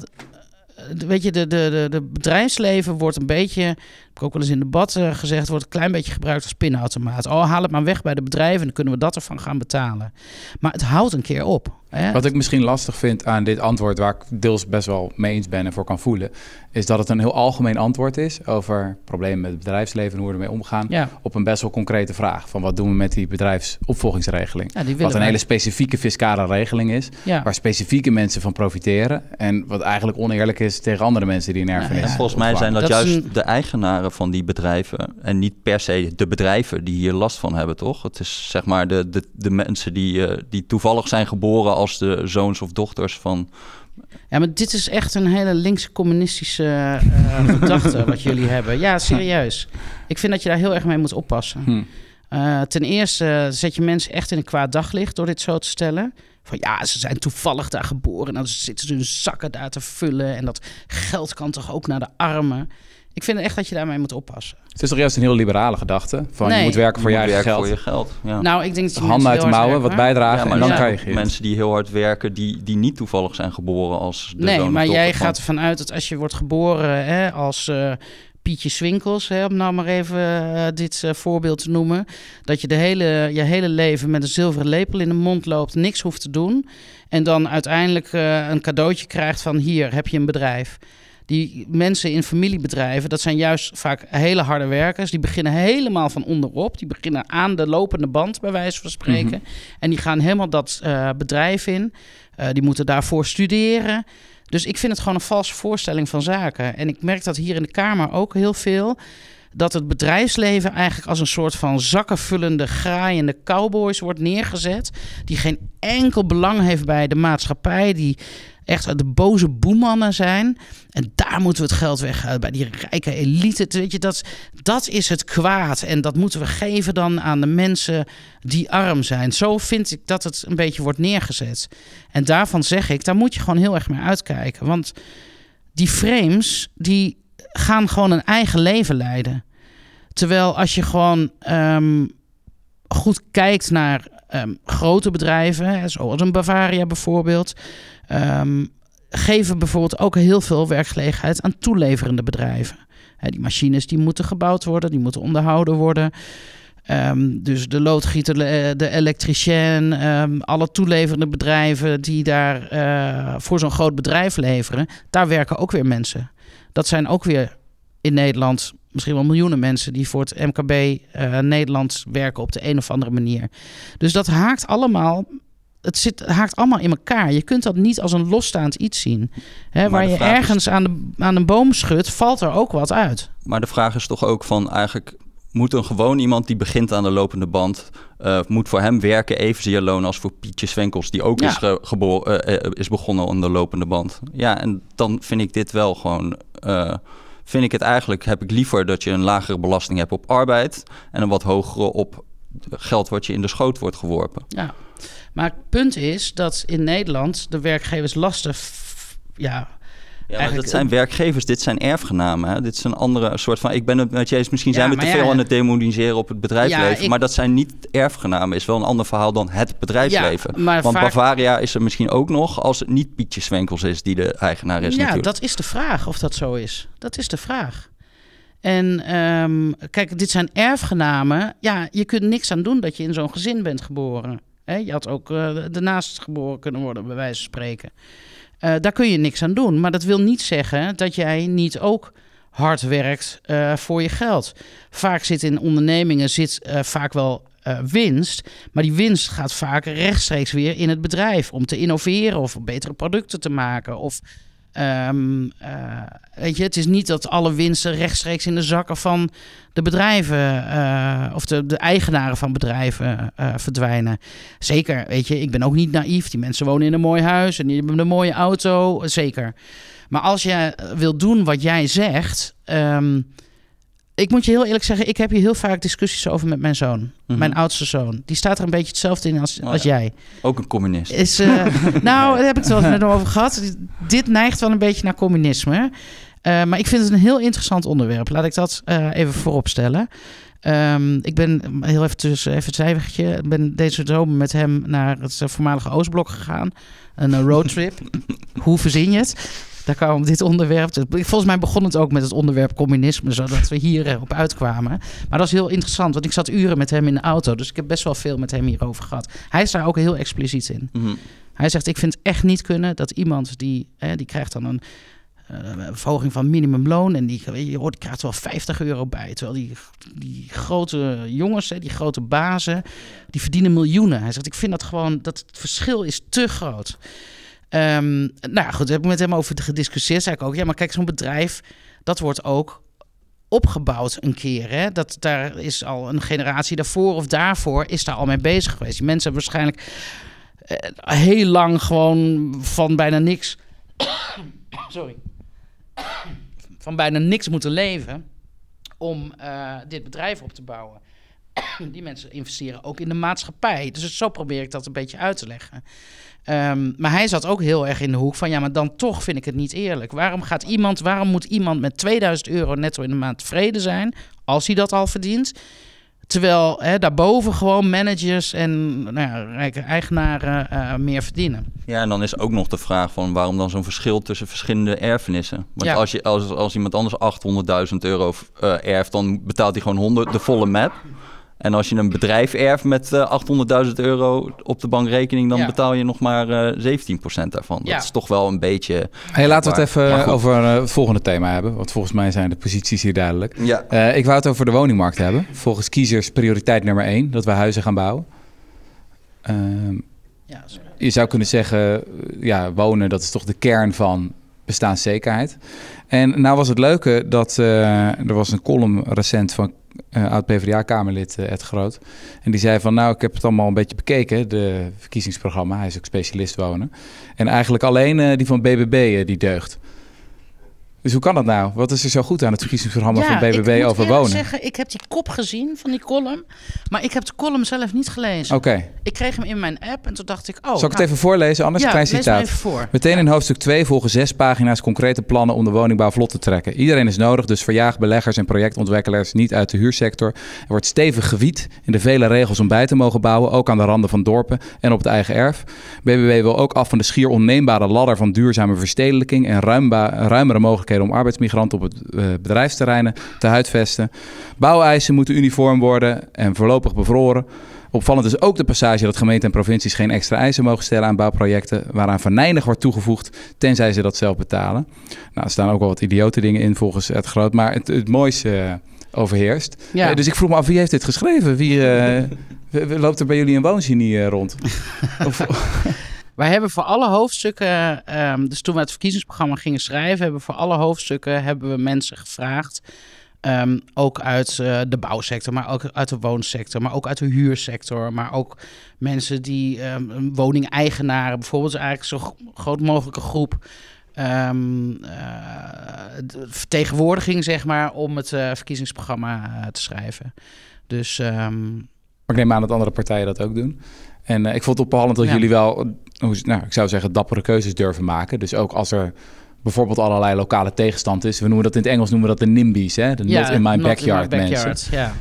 weet je, de, de, de bedrijfsleven wordt een beetje ook wel eens in debat eh, gezegd, wordt een klein beetje gebruikt als pinautomaat. Oh, haal het maar weg bij de bedrijven en dan kunnen we dat ervan gaan betalen. Maar het houdt een keer op. Hè? Wat ik misschien lastig vind aan dit antwoord, waar ik deels best wel mee eens ben en voor kan voelen, is dat het een heel algemeen antwoord is over problemen met het bedrijfsleven en hoe we ermee omgaan. Op een best wel concrete vraag van wat doen we met die bedrijfsopvolgingsregeling. wat een hele specifieke fiscale regeling is, waar specifieke mensen van profiteren en wat eigenlijk oneerlijk is tegen andere mensen die in erfenis. volgens mij zijn dat, juist de eigenaren van die bedrijven. En niet per se de bedrijven die hier last van hebben, toch? Het is zeg maar de, de, de mensen die, eh, die toevallig zijn geboren als de zoons of dochters van. Ja, maar dit is echt een hele linkse communistische uh, eh, eh, gedachte wat jullie hebben. Ja, serieus. Ik vind dat je daar heel erg mee moet oppassen. Hm. ten eerste zet je mensen echt in een kwaad daglicht door dit zo te stellen. Van ja, ze zijn toevallig daar geboren en dan zitten ze hun zakken daar te vullen. En dat geld kan toch ook naar de armen. Ik vind echt dat je daarmee moet oppassen. Het is toch juist een heel liberale gedachte? Van je moet werken voor je, je eigen geld. Voor je geld ja. Nou, ik denk dat je handen uit de mouwen, wat bijdragen ja, en dan krijg je. Mensen die heel hard werken, die, die niet toevallig zijn geboren als. De nee, maar jij gaat ervan uit dat als je wordt geboren hè, als. Uh, Pietje Swinkels, hè, om nou maar even eh, dit eh, voorbeeld te noemen. Dat je de hele, je hele leven met een zilveren lepel in de mond loopt, niks hoeft te doen. En dan uiteindelijk een cadeautje krijgt van hier heb je een bedrijf. Die mensen in familiebedrijven, dat zijn juist vaak hele harde werkers. Die beginnen helemaal van onderop. Die beginnen aan de lopende band, bij wijze van spreken. Mhm. En die gaan helemaal dat eh, bedrijf in. Eh, die moeten daarvoor studeren. Dus ik vind het gewoon een valse voorstelling van zaken. En ik merk dat hier in de Kamer ook heel veel dat het bedrijfsleven eigenlijk als een soort van zakkenvullende, graaiende cowboys wordt neergezet. Die geen enkel belang heeft bij de maatschappij. Die echt de boze boemannen zijn. En daar moeten we het geld weg bij die rijke elite. Weet je, dat, dat is het kwaad. En dat moeten we geven dan aan de mensen die arm zijn. Zo vind ik dat het een beetje wordt neergezet. En daarvan zeg ik, daar moet je gewoon heel erg mee uitkijken. Want die frames, die gaan gewoon een eigen leven leiden. Terwijl als je gewoon ehm, goed kijkt naar Ehm, grote bedrijven, zoals een Bavaria bijvoorbeeld, um, geven bijvoorbeeld ook heel veel werkgelegenheid aan toeleverende bedrijven. die machines die moeten gebouwd worden, die moeten onderhouden worden. Ehm, dus de loodgieter, eh, de elektricien, alle toeleverende bedrijven die daar eh, voor zo'n groot bedrijf leveren, daar werken ook weer mensen. Dat zijn ook weer in Nederland misschien wel miljoenen mensen die voor het MKB uh, eh, Nederlands werken op de een of andere manier. Dus dat haakt allemaal. Het zit, haakt allemaal in elkaar. Je kunt dat niet als een losstaand iets zien. Hè, waar je ergens aan, de, aan een boom schudt, valt er ook wat uit. Maar de vraag is toch ook van eigenlijk moet een gewoon iemand die begint aan de lopende band, eh, moet voor hem werken evenzeer loon als voor Pietje Swenkels, die ook is, eh, geboren, is begonnen aan de lopende band. Ja, en dan vind ik dit wel gewoon vind ik het eigenlijk, heb ik liever dat je een lagere belasting hebt op arbeid en een wat hogere op geld wat je in de schoot wordt geworpen. Ja, maar het punt is dat in Nederland de werkgevers lasten ja, ja, maar zijn werkgevers, dit zijn erfgenamen. Hè? Dit is een andere soort van. Ik ben het met je eens, misschien zijn we te veel aan het demoniseren op het bedrijfsleven. Maar dat zijn niet erfgenamen, is wel een ander verhaal dan het bedrijfsleven. Want Bavaria is er misschien ook nog als het niet Pietje Swenkels is die de eigenaar is. Ja, dat is de vraag of dat zo is. Dat is de vraag. En ehm, kijk, dit zijn erfgenamen. Ja, je kunt niks aan doen dat je in zo'n gezin bent geboren. He, je had ook uh, eh, daarnaast geboren kunnen worden, bij wijze van spreken. Eh, daar kun je niks aan doen. Maar dat wil niet zeggen dat jij niet ook hard werkt eh, voor je geld. Vaak zit in ondernemingen zit, eh, vaak wel winst. Maar die winst gaat vaak rechtstreeks weer in het bedrijf. Om te innoveren of betere producten te maken. Of Ehm, eh, weet je, het is niet dat alle winsten rechtstreeks in de zakken van de bedrijven eh, of de, eigenaren van bedrijven eh, verdwijnen. Zeker, weet je, ik ben ook niet naïef. Die mensen wonen in een mooi huis en die hebben een mooie auto. Zeker. Maar als jij wil doen wat jij zegt. Ehm, ik moet je heel eerlijk zeggen, ik heb hier heel vaak discussies over met mijn zoon. Mhm. Mijn oudste zoon. Die staat er een beetje hetzelfde in als, nou als jij. Ook een communist. Is, eh, nou, daar heb ik het wel eens met hem over gehad. Dit neigt wel een beetje naar communisme. Eh, maar ik vind het een heel interessant onderwerp. Laat ik dat eh, even vooropstellen. Um, ehm, ik ben heel even tussen even het zijwegje. Ik ben deze zomer met hem naar het voormalige Oostblok gegaan. Een roadtrip. Hoe verzin je het? daar kwam dit onderwerp. Volgens mij begon het ook met het onderwerp communisme, zodat we hier eh, op uitkwamen. Maar dat is heel interessant, want ik zat uren met hem in de auto. Dus ik heb best wel veel met hem hierover gehad. Hij is daar ook heel expliciet in. Mhm. Hij zegt: Ik vind het echt niet kunnen dat iemand die, hè, die krijgt dan een. Eh, verhoging van minimumloon. En die, je hoort, krijgt wel 50 euro bij. Terwijl die, die grote jongens, die grote bazen, die verdienen miljoenen. Hij zegt, ik vind dat gewoon, dat het verschil is te groot. Um, nou ja, goed, daar heb ik met hem over gediscussieerd. Zei ik ook, ja, maar kijk, zo'n bedrijf, dat wordt ook opgebouwd een keer. Hè? Dat, daar is al een generatie daarvoor of daarvoor is daar al mee bezig geweest. Die mensen hebben waarschijnlijk eh, heel lang gewoon van bijna niks... Sorry. van bijna niks moeten leven om eh, dit bedrijf op te bouwen. Die mensen investeren ook in de maatschappij. Dus zo probeer ik dat een beetje uit te leggen. Ehm, maar hij zat ook heel erg in de hoek van ja, maar dan toch vind ik het niet eerlijk. Waarom gaat iemand, waarom moet iemand met 2000 euro netto in de maand tevreden zijn, als hij dat al verdient? Terwijl hè, daarboven gewoon managers en nou ja, rijke eigenaren eh, meer verdienen. Ja, en dan is ook nog de vraag van waarom dan zo'n verschil tussen verschillende erfenissen. Want als, je, als, als iemand anders 800.000 euro eh, erft, dan betaalt hij gewoon 100, de volle map. En als je een bedrijf erft met 800.000 eh, euro op de bankrekening, dan betaal je nog maar 17% eh, daarvan. Dat is toch wel een beetje. Hey, laten we het even over eh, het volgende thema hebben. Want volgens mij zijn de posities hier duidelijk. Ja. ik wou het over de woningmarkt hebben. Volgens kiezers prioriteit nummer 1, dat we huizen gaan bouwen. Ehm, je zou kunnen zeggen, ja, wonen, dat is toch de kern van bestaanszekerheid. En nou was het leuke dat er was een column recent van uh, eh, oud-PVDA-Kamerlid eh, Ed Groot. En die zei van, nou, ik heb het allemaal een beetje bekeken, de verkiezingsprogramma. Hij is ook specialist wonen. En eigenlijk alleen eh, die van BBB, die deugt. Dus hoe kan dat nou? Wat is er zo goed aan het verkiezingsprogramma van BBB over wonen? Ik zeggen, ik heb die kop gezien van die column, maar ik heb de column zelf niet gelezen. Oké. Ik kreeg hem in mijn app en toen dacht ik, oh. Zal ik het nou even voorlezen? Anders ja, een citaat. Even voor. Meteen in hoofdstuk 2 volgen zes pagina's concrete plannen om de woningbouw vlot te trekken. Iedereen is nodig, dus verjaag beleggers en projectontwikkelaars niet uit de huursector. Er wordt stevig gewied in de vele regels om bij te mogen bouwen, ook aan de randen van dorpen en op het eigen erf. BBB wil ook af van de schier onneembare ladder van duurzame verstedelijking en ruimere mogelijkheden om arbeidsmigranten op het eh, bedrijfsterreinen te huidvesten. Bouweisen moeten uniform worden en voorlopig bevroren. Opvallend is ook de passage dat gemeenten en provincies geen extra eisen mogen stellen aan bouwprojecten waaraan verneinig wordt toegevoegd, tenzij ze dat zelf betalen. Nou, er staan ook wel wat idiote dingen in volgens het groot, maar het, mooiste eh, overheerst. Ja. Eh, dus ik vroeg me af, wie heeft dit geschreven? Wie loopt er bij jullie een woongenie rond? Wij hebben voor alle hoofdstukken, ehm, dus toen we het verkiezingsprogramma gingen schrijven, hebben voor alle hoofdstukken hebben we mensen gevraagd. Ehm, ook uit eh, de bouwsector, maar ook uit de woonsector, maar ook uit de huursector. Maar ook mensen die um, woningeigenaren, bijvoorbeeld, eigenlijk zo groot mogelijke groep. Eh, vertegenwoordiging, zeg maar, om het eh, verkiezingsprogramma te schrijven. Dus. Maar ik neem aan dat andere partijen dat ook doen. En ik vond het opvallend dat jullie wel nou, ik zou zeggen, dappere keuzes durven maken. Dus ook als er bijvoorbeeld allerlei lokale tegenstand is. We noemen dat in het Engels noemen we dat de NIMBY's, hè? de not, in my, backyard, mensen.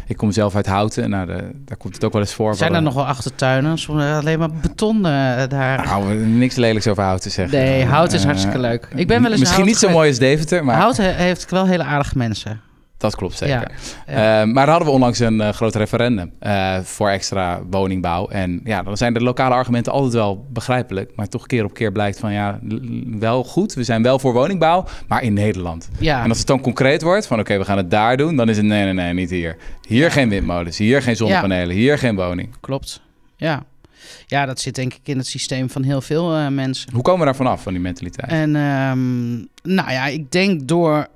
Ik kom zelf uit Houten, nou, daar komt het ook wel eens voor. Zijn er nog wel achtertuinen? Soms alleen maar beton eh, daar. Nou, niks lelijks over Houten zeggen. Nee, eh, hout is hartstikke eh, leuk. Ik ben wel eens Misschien niet zo mooi als Deventer, maar... hout heeft wel hele aardige mensen. Dat klopt zeker. Eh, maar hadden we onlangs een uh, groot referendum eh, voor extra woningbouw. En ja, dan zijn de lokale argumenten altijd wel begrijpelijk. Maar toch keer op keer blijkt van ja, wel goed. We zijn wel voor woningbouw, maar in Nederland. Ja. En als het dan concreet wordt van oké, we gaan het daar doen. Dan is het nee, nee, nee, niet hier. Hier geen windmolens, hier geen zonnepanelen, hier geen woning. Klopt, ja. Ja, dat zit denk ik in het systeem van heel veel mensen. Hoe komen we daar vanaf, van die mentaliteit? En ehm, nou ja, ik denk door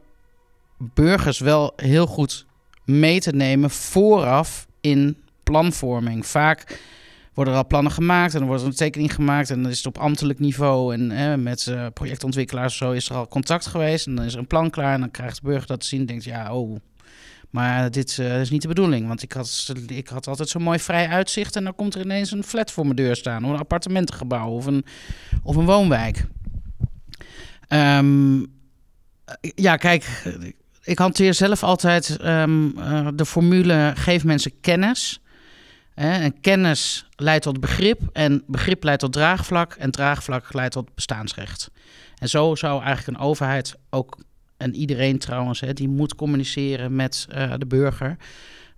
burgers wel heel goed mee te nemen vooraf in planvorming. Vaak worden er al plannen gemaakt en er wordt een tekening gemaakt en dan is het op ambtelijk niveau en hè, met uh, projectontwikkelaars zo is er al contact geweest en dan is er een plan klaar en dan krijgt de burger dat te zien denkt ja, oh, maar dit eh, is niet de bedoeling, want ik had, ik had altijd zo'n mooi vrij uitzicht en dan komt er ineens een flat voor mijn deur staan of een appartementengebouw of een, of een woonwijk. Ehm, ja, kijk, ik hanteer zelf altijd ehm, eh, de formule: geef mensen kennis. en kennis leidt tot begrip, en begrip leidt tot draagvlak, en draagvlak leidt tot bestaansrecht. En zo zou eigenlijk een overheid ook, en iedereen trouwens, hè, die moet communiceren met eh, de burger,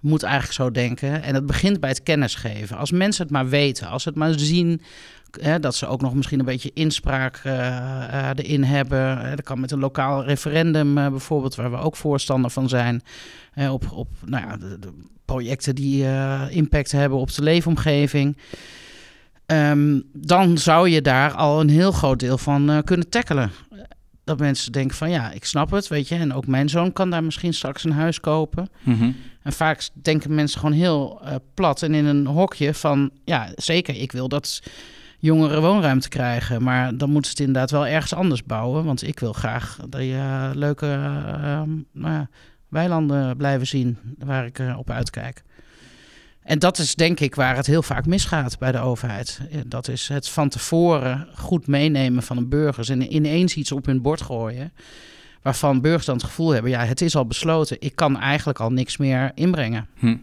moet eigenlijk zo denken. En het begint bij het kennisgeven. Als mensen het maar weten, als ze het maar zien, Hè, dat ze ook nog misschien een beetje inspraak eh, eh, erin hebben. Eh, dat kan met een lokaal referendum bijvoorbeeld, waar we ook voorstander van zijn. op op nou ja, de, projecten die impact hebben op de leefomgeving. Ehm, dan zou je daar al een heel groot deel van kunnen tackelen. Dat mensen denken van ja, ik snap het, weet je. En ook mijn zoon kan daar misschien straks een huis kopen. Mhm. En vaak denken mensen gewoon heel plat en in een hokje van ja, zeker, ik wil dat jongere woonruimte krijgen. Maar dan moeten ze het inderdaad wel ergens anders bouwen. Want ik wil graag die uh, leuke eh, ehm, nou weilanden blijven zien waar ik eh, op uitkijk. En dat is denk ik waar het heel vaak misgaat bij de overheid. Dat is het van tevoren goed meenemen van de burgers en ineens iets op hun bord gooien. Waarvan burgers dan het gevoel hebben: ja, het is al besloten, ik kan eigenlijk al niks meer inbrengen. Hm.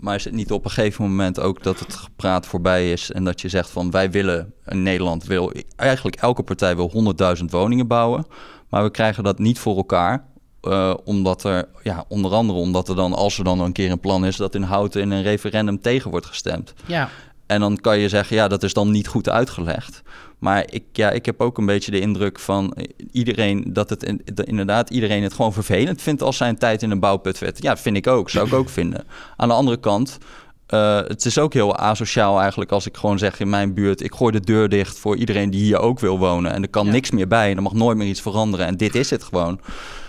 Maar is het niet op een gegeven moment ook dat het gepraat voorbij is en dat je zegt van wij willen, in Nederland wil, eigenlijk elke partij wil 100.000 woningen bouwen, maar we krijgen dat niet voor elkaar. Eh, omdat er, ja, onder andere omdat er dan, als er dan een keer een plan is, dat in Houten in een referendum tegen wordt gestemd. Ja. En dan kan je zeggen, ja, dat is dan niet goed uitgelegd. Maar ik, ja, ik heb ook een beetje de indruk van eh, iedereen dat het inderdaad iedereen het gewoon vervelend vindt als zijn tijd in een bouwput werd. Ja, vind ik ook. Zou ik ook vinden. Aan de andere kant eh, het is ook heel asociaal eigenlijk als ik gewoon zeg in mijn buurt... ik gooi de deur dicht voor iedereen die hier ook wil wonen. En er kan niks meer bij en er mag nooit meer iets veranderen. En dit is het gewoon.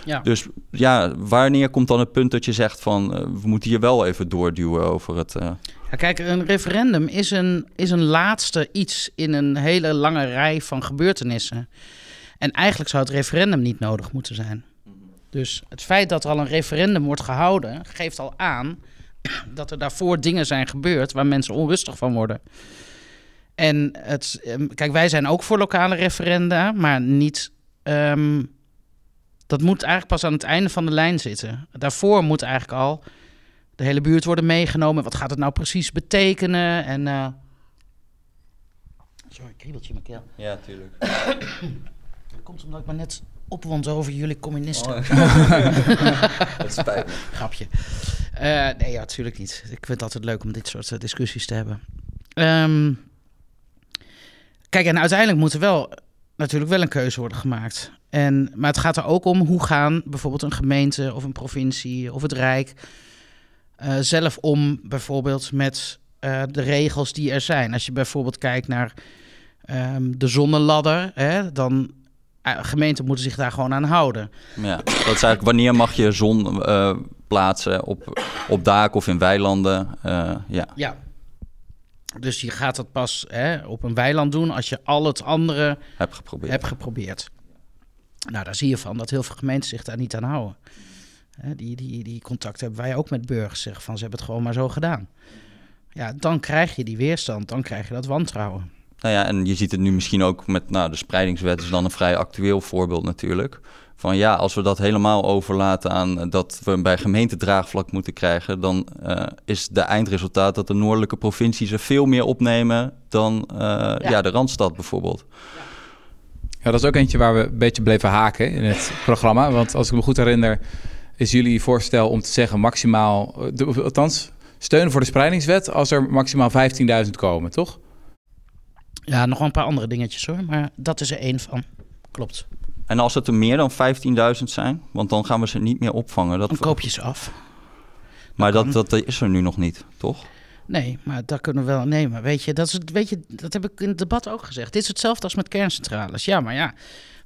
Ja. Dus ja, wanneer komt dan het punt dat je zegt van... Eh, we moeten hier wel even doorduwen over het... Eh, ja, kijk, een referendum is een, is een laatste iets in een hele lange rij van gebeurtenissen. En eigenlijk zou het referendum niet nodig moeten zijn. Mhm. Dus het feit dat er al een referendum wordt gehouden, geeft al aan dat er daarvoor dingen zijn gebeurd waar mensen onrustig van worden. En het, ehm, kijk, wij zijn ook voor lokale referenda, maar niet. Ehm, dat moet eigenlijk pas aan het einde van de lijn zitten. Daarvoor moet eigenlijk al de hele buurt worden meegenomen. Wat gaat het nou precies betekenen? En. Uh... Sorry, kriebeltje in Ja, tuurlijk. dat komt omdat ik maar net opwond over jullie communisten. Oh. dat is Grapje. Eh, nee, ja, natuurlijk niet. Ik vind het altijd leuk om dit soort eh, discussies te hebben. Ehm, kijk, en uiteindelijk moet er wel natuurlijk wel een keuze worden gemaakt. En, maar het gaat er ook om hoe gaan bijvoorbeeld een gemeente of een provincie of het Rijk eh, zelf om, bijvoorbeeld met de regels die er zijn. Als je bijvoorbeeld kijkt naar ehm, de zonneladder, hè, dan eh, gemeenten moeten zich daar gewoon aan houden. Ja, dat is eigenlijk wanneer mag je zon eh, plaatsen op, op daken of in weilanden. Eh, ja. ja, dus je gaat dat pas hè, op een weiland doen als je al het andere hebt geprobeerd. Hebt geprobeerd. Nou, daar zie je van dat heel veel gemeenten zich daar niet aan houden. die, die, die contact hebben wij ook met burgers, zeggen van ze hebben het gewoon maar zo gedaan. Ja, dan krijg je die weerstand, dan krijg je dat wantrouwen. Nou ja, en je ziet het nu misschien ook met nou, de spreidingswet, is dan een vrij actueel voorbeeld natuurlijk. Van ja, als we dat helemaal overlaten aan dat we bij gemeente draagvlak moeten krijgen, dan eh, is de eindresultaat dat de noordelijke provincies er veel meer opnemen dan eh, ja. ja. de Randstad bijvoorbeeld. Ja, dat is ook eentje waar we een beetje bleven haken in het programma. Want als ik me goed herinner, is jullie voorstel om te zeggen maximaal, eh, althans steun voor de spreidingswet als er maximaal 15.000 komen, toch? Ja, nog wel een paar andere dingetjes hoor, maar dat is er één van. Klopt. En als het er meer dan 15.000 zijn, want dan gaan we ze niet meer opvangen. Dat dan koop je ze af. Maar dat, dat, is er nu nog niet, toch? Nee, maar dat kunnen we wel nemen. Weet je, dat, is het, weet je, dat heb ik in het debat ook gezegd. Dit is hetzelfde als met kerncentrales. Ja, maar ja,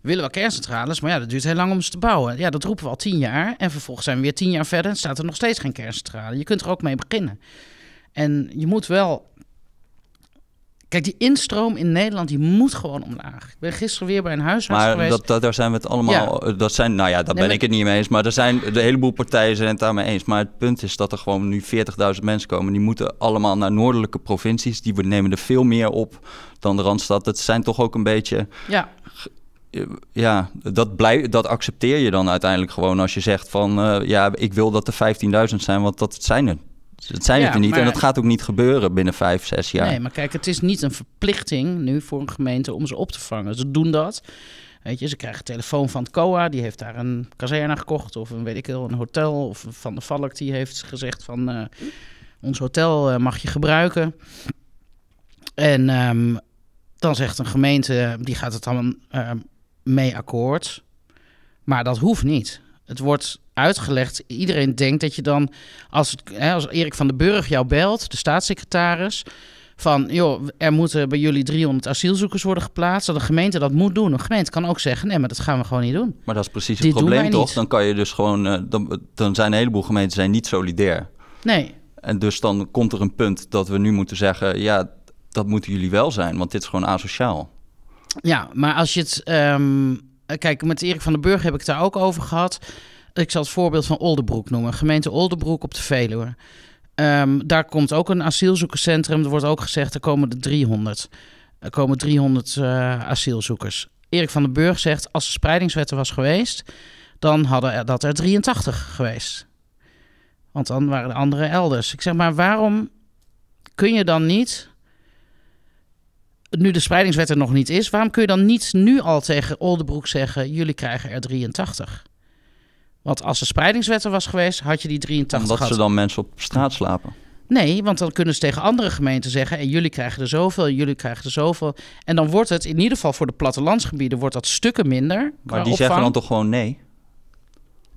we willen wel kerncentrales, maar ja, dat duurt heel lang om ze te bouwen. Ja, dat roepen we al tien jaar. En vervolgens zijn we weer tien jaar verder en staat er nog steeds geen kerncentrale. Je kunt er ook mee beginnen. En je moet wel Kijk, die instroom in Nederland die moet gewoon omlaag. Ik ben gisteren weer bij een huisarts maar geweest. Maar dat, dat, daar zijn we het allemaal. Dat zijn, nou ja, daar ben ik het niet mee eens. Maar er zijn de heleboel partijen zijn het daarmee eens. Maar het punt is dat er gewoon nu 40.000 mensen komen. Die moeten allemaal naar noordelijke provincies. Die nemen er veel meer op dan de Randstad. Dat zijn toch ook een beetje. Ja ja, dat, blijf, dat accepteer je dan uiteindelijk gewoon als je zegt van eh, ja, ik wil dat er 15.000 zijn, want dat zijn er dus dat zijn het niet en dat gaat ook niet gebeuren binnen vijf, zes jaar. Nee, maar kijk, het is niet een verplichting nu voor een gemeente om ze op te vangen. Ze doen dat. Weet je, ze krijgen een telefoon van het COA, die heeft daar een kazerne gekocht of een, weet ik wel, een hotel. Of Van de Valk, die heeft gezegd van eh, ons hotel eh, mag je gebruiken. En ehm, dan zegt een gemeente, die gaat het dan uh, eh, mee akkoord. Maar dat hoeft niet het wordt uitgelegd. Iedereen denkt dat je dan, als, hè, als Erik van den Burg jou belt, de staatssecretaris, van joh, er moeten bij jullie 300 asielzoekers worden geplaatst. Dat een gemeente dat moet doen. Een gemeente kan ook zeggen: nee, maar dat gaan we gewoon niet doen. Maar dat is precies het probleem, toch? Dan kan je dus gewoon, eh, dan, dan zijn een heleboel gemeenten zijn niet solidair. Nee. En dus dan komt er een punt dat we nu moeten zeggen: ja, dat moeten jullie wel zijn, want dit is gewoon asociaal. Ja, maar als je het. Ehm, eh, kijk, met Erik van den Burg heb ik het daar ook over gehad. Ik zal het voorbeeld van Oldenbroek noemen. Gemeente Oldenbroek op de Veluwe. Ehm, daar komt ook een asielzoekerscentrum. Er wordt ook gezegd, er komen er 300. Er komen 300 eh, asielzoekers. Erik van den Burg zegt, als de spreidingswet er was geweest... dan hadden er, dat er 83 geweest. Want dan waren de anderen elders. Ik zeg maar, waarom kun je dan niet nu de spreidingswet er nog niet is, waarom kun je dan niet nu al tegen Oldenbroek zeggen: jullie krijgen er 83? Want als de spreidingswet er was geweest, had je die 83 Omdat dat ze dan mensen op straat slapen. Nee, want dan kunnen ze tegen andere gemeenten zeggen... en jullie krijgen er zoveel, jullie krijgen er zoveel. En dan wordt het, in ieder geval voor de plattelandsgebieden... wordt dat stukken minder. Maar die zeggen dan toch gewoon nee?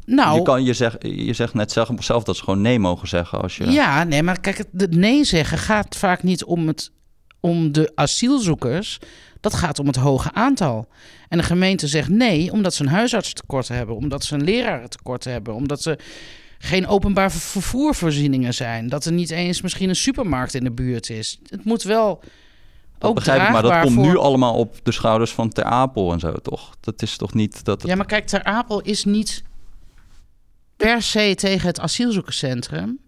Nou, je, kan, je, zegt, je zegt net zelf, zelf dat ze gewoon nee mogen zeggen. Als je... Ja, nee, maar kijk, het nee zeggen gaat vaak niet om het om de asielzoekers. Dat gaat om het hoge aantal. En de gemeente zegt nee, omdat ze een tekort hebben, omdat ze een lerarentekort hebben, omdat ze geen openbaar vervoervoorzieningen zijn, dat er niet eens misschien een supermarkt in de buurt is. Het moet wel. ook begrijp maar dat komt nu allemaal op de schouders van Ter Apel en zo, toch? Dat is toch niet dat. Het... Ja, maar kijk, Ter Apel is niet per se tegen het asielzoekerscentrum.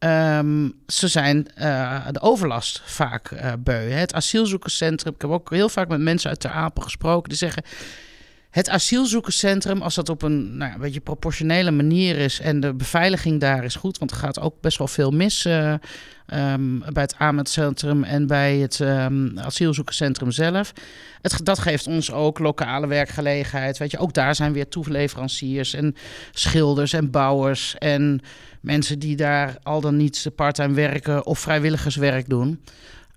Ehm, ze zijn eh, de overlast vaak uh, beu. Het asielzoekerscentrum, ik heb ook heel vaak met mensen uit Ter Apel gesproken, die zeggen het asielzoekerscentrum, als dat op een, nou, een beetje proportionele manier is en de beveiliging daar is goed, want er gaat ook best wel veel mis eh, ehm, bij het AMET-centrum en bij het um, asielzoekerscentrum zelf. Het, dat geeft ons ook lokale werkgelegenheid. Weet je, ook daar zijn weer toeleveranciers en schilders en bouwers en mensen die daar al dan niet part-time werken of vrijwilligerswerk doen.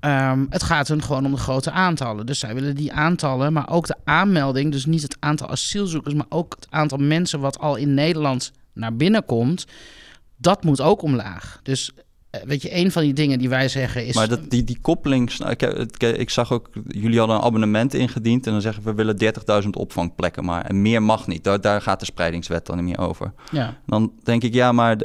Ehm, het gaat hun gewoon om de grote aantallen. Dus zij willen die aantallen, maar ook de aanmelding. Dus niet het aantal asielzoekers, maar ook het aantal mensen wat al in Nederland naar binnen komt. Dat moet ook omlaag. Dus eh, weet je, een van die dingen die wij zeggen is. Maar dat, die, die koppeling. Ik, ik, zag ook, jullie hadden een abonnement ingediend. En dan zeggen we willen 30.000 opvangplekken. Maar en meer mag niet. Daar, daar gaat de spreidingswet dan niet meer over. Ja. Dan denk ik, ja, maar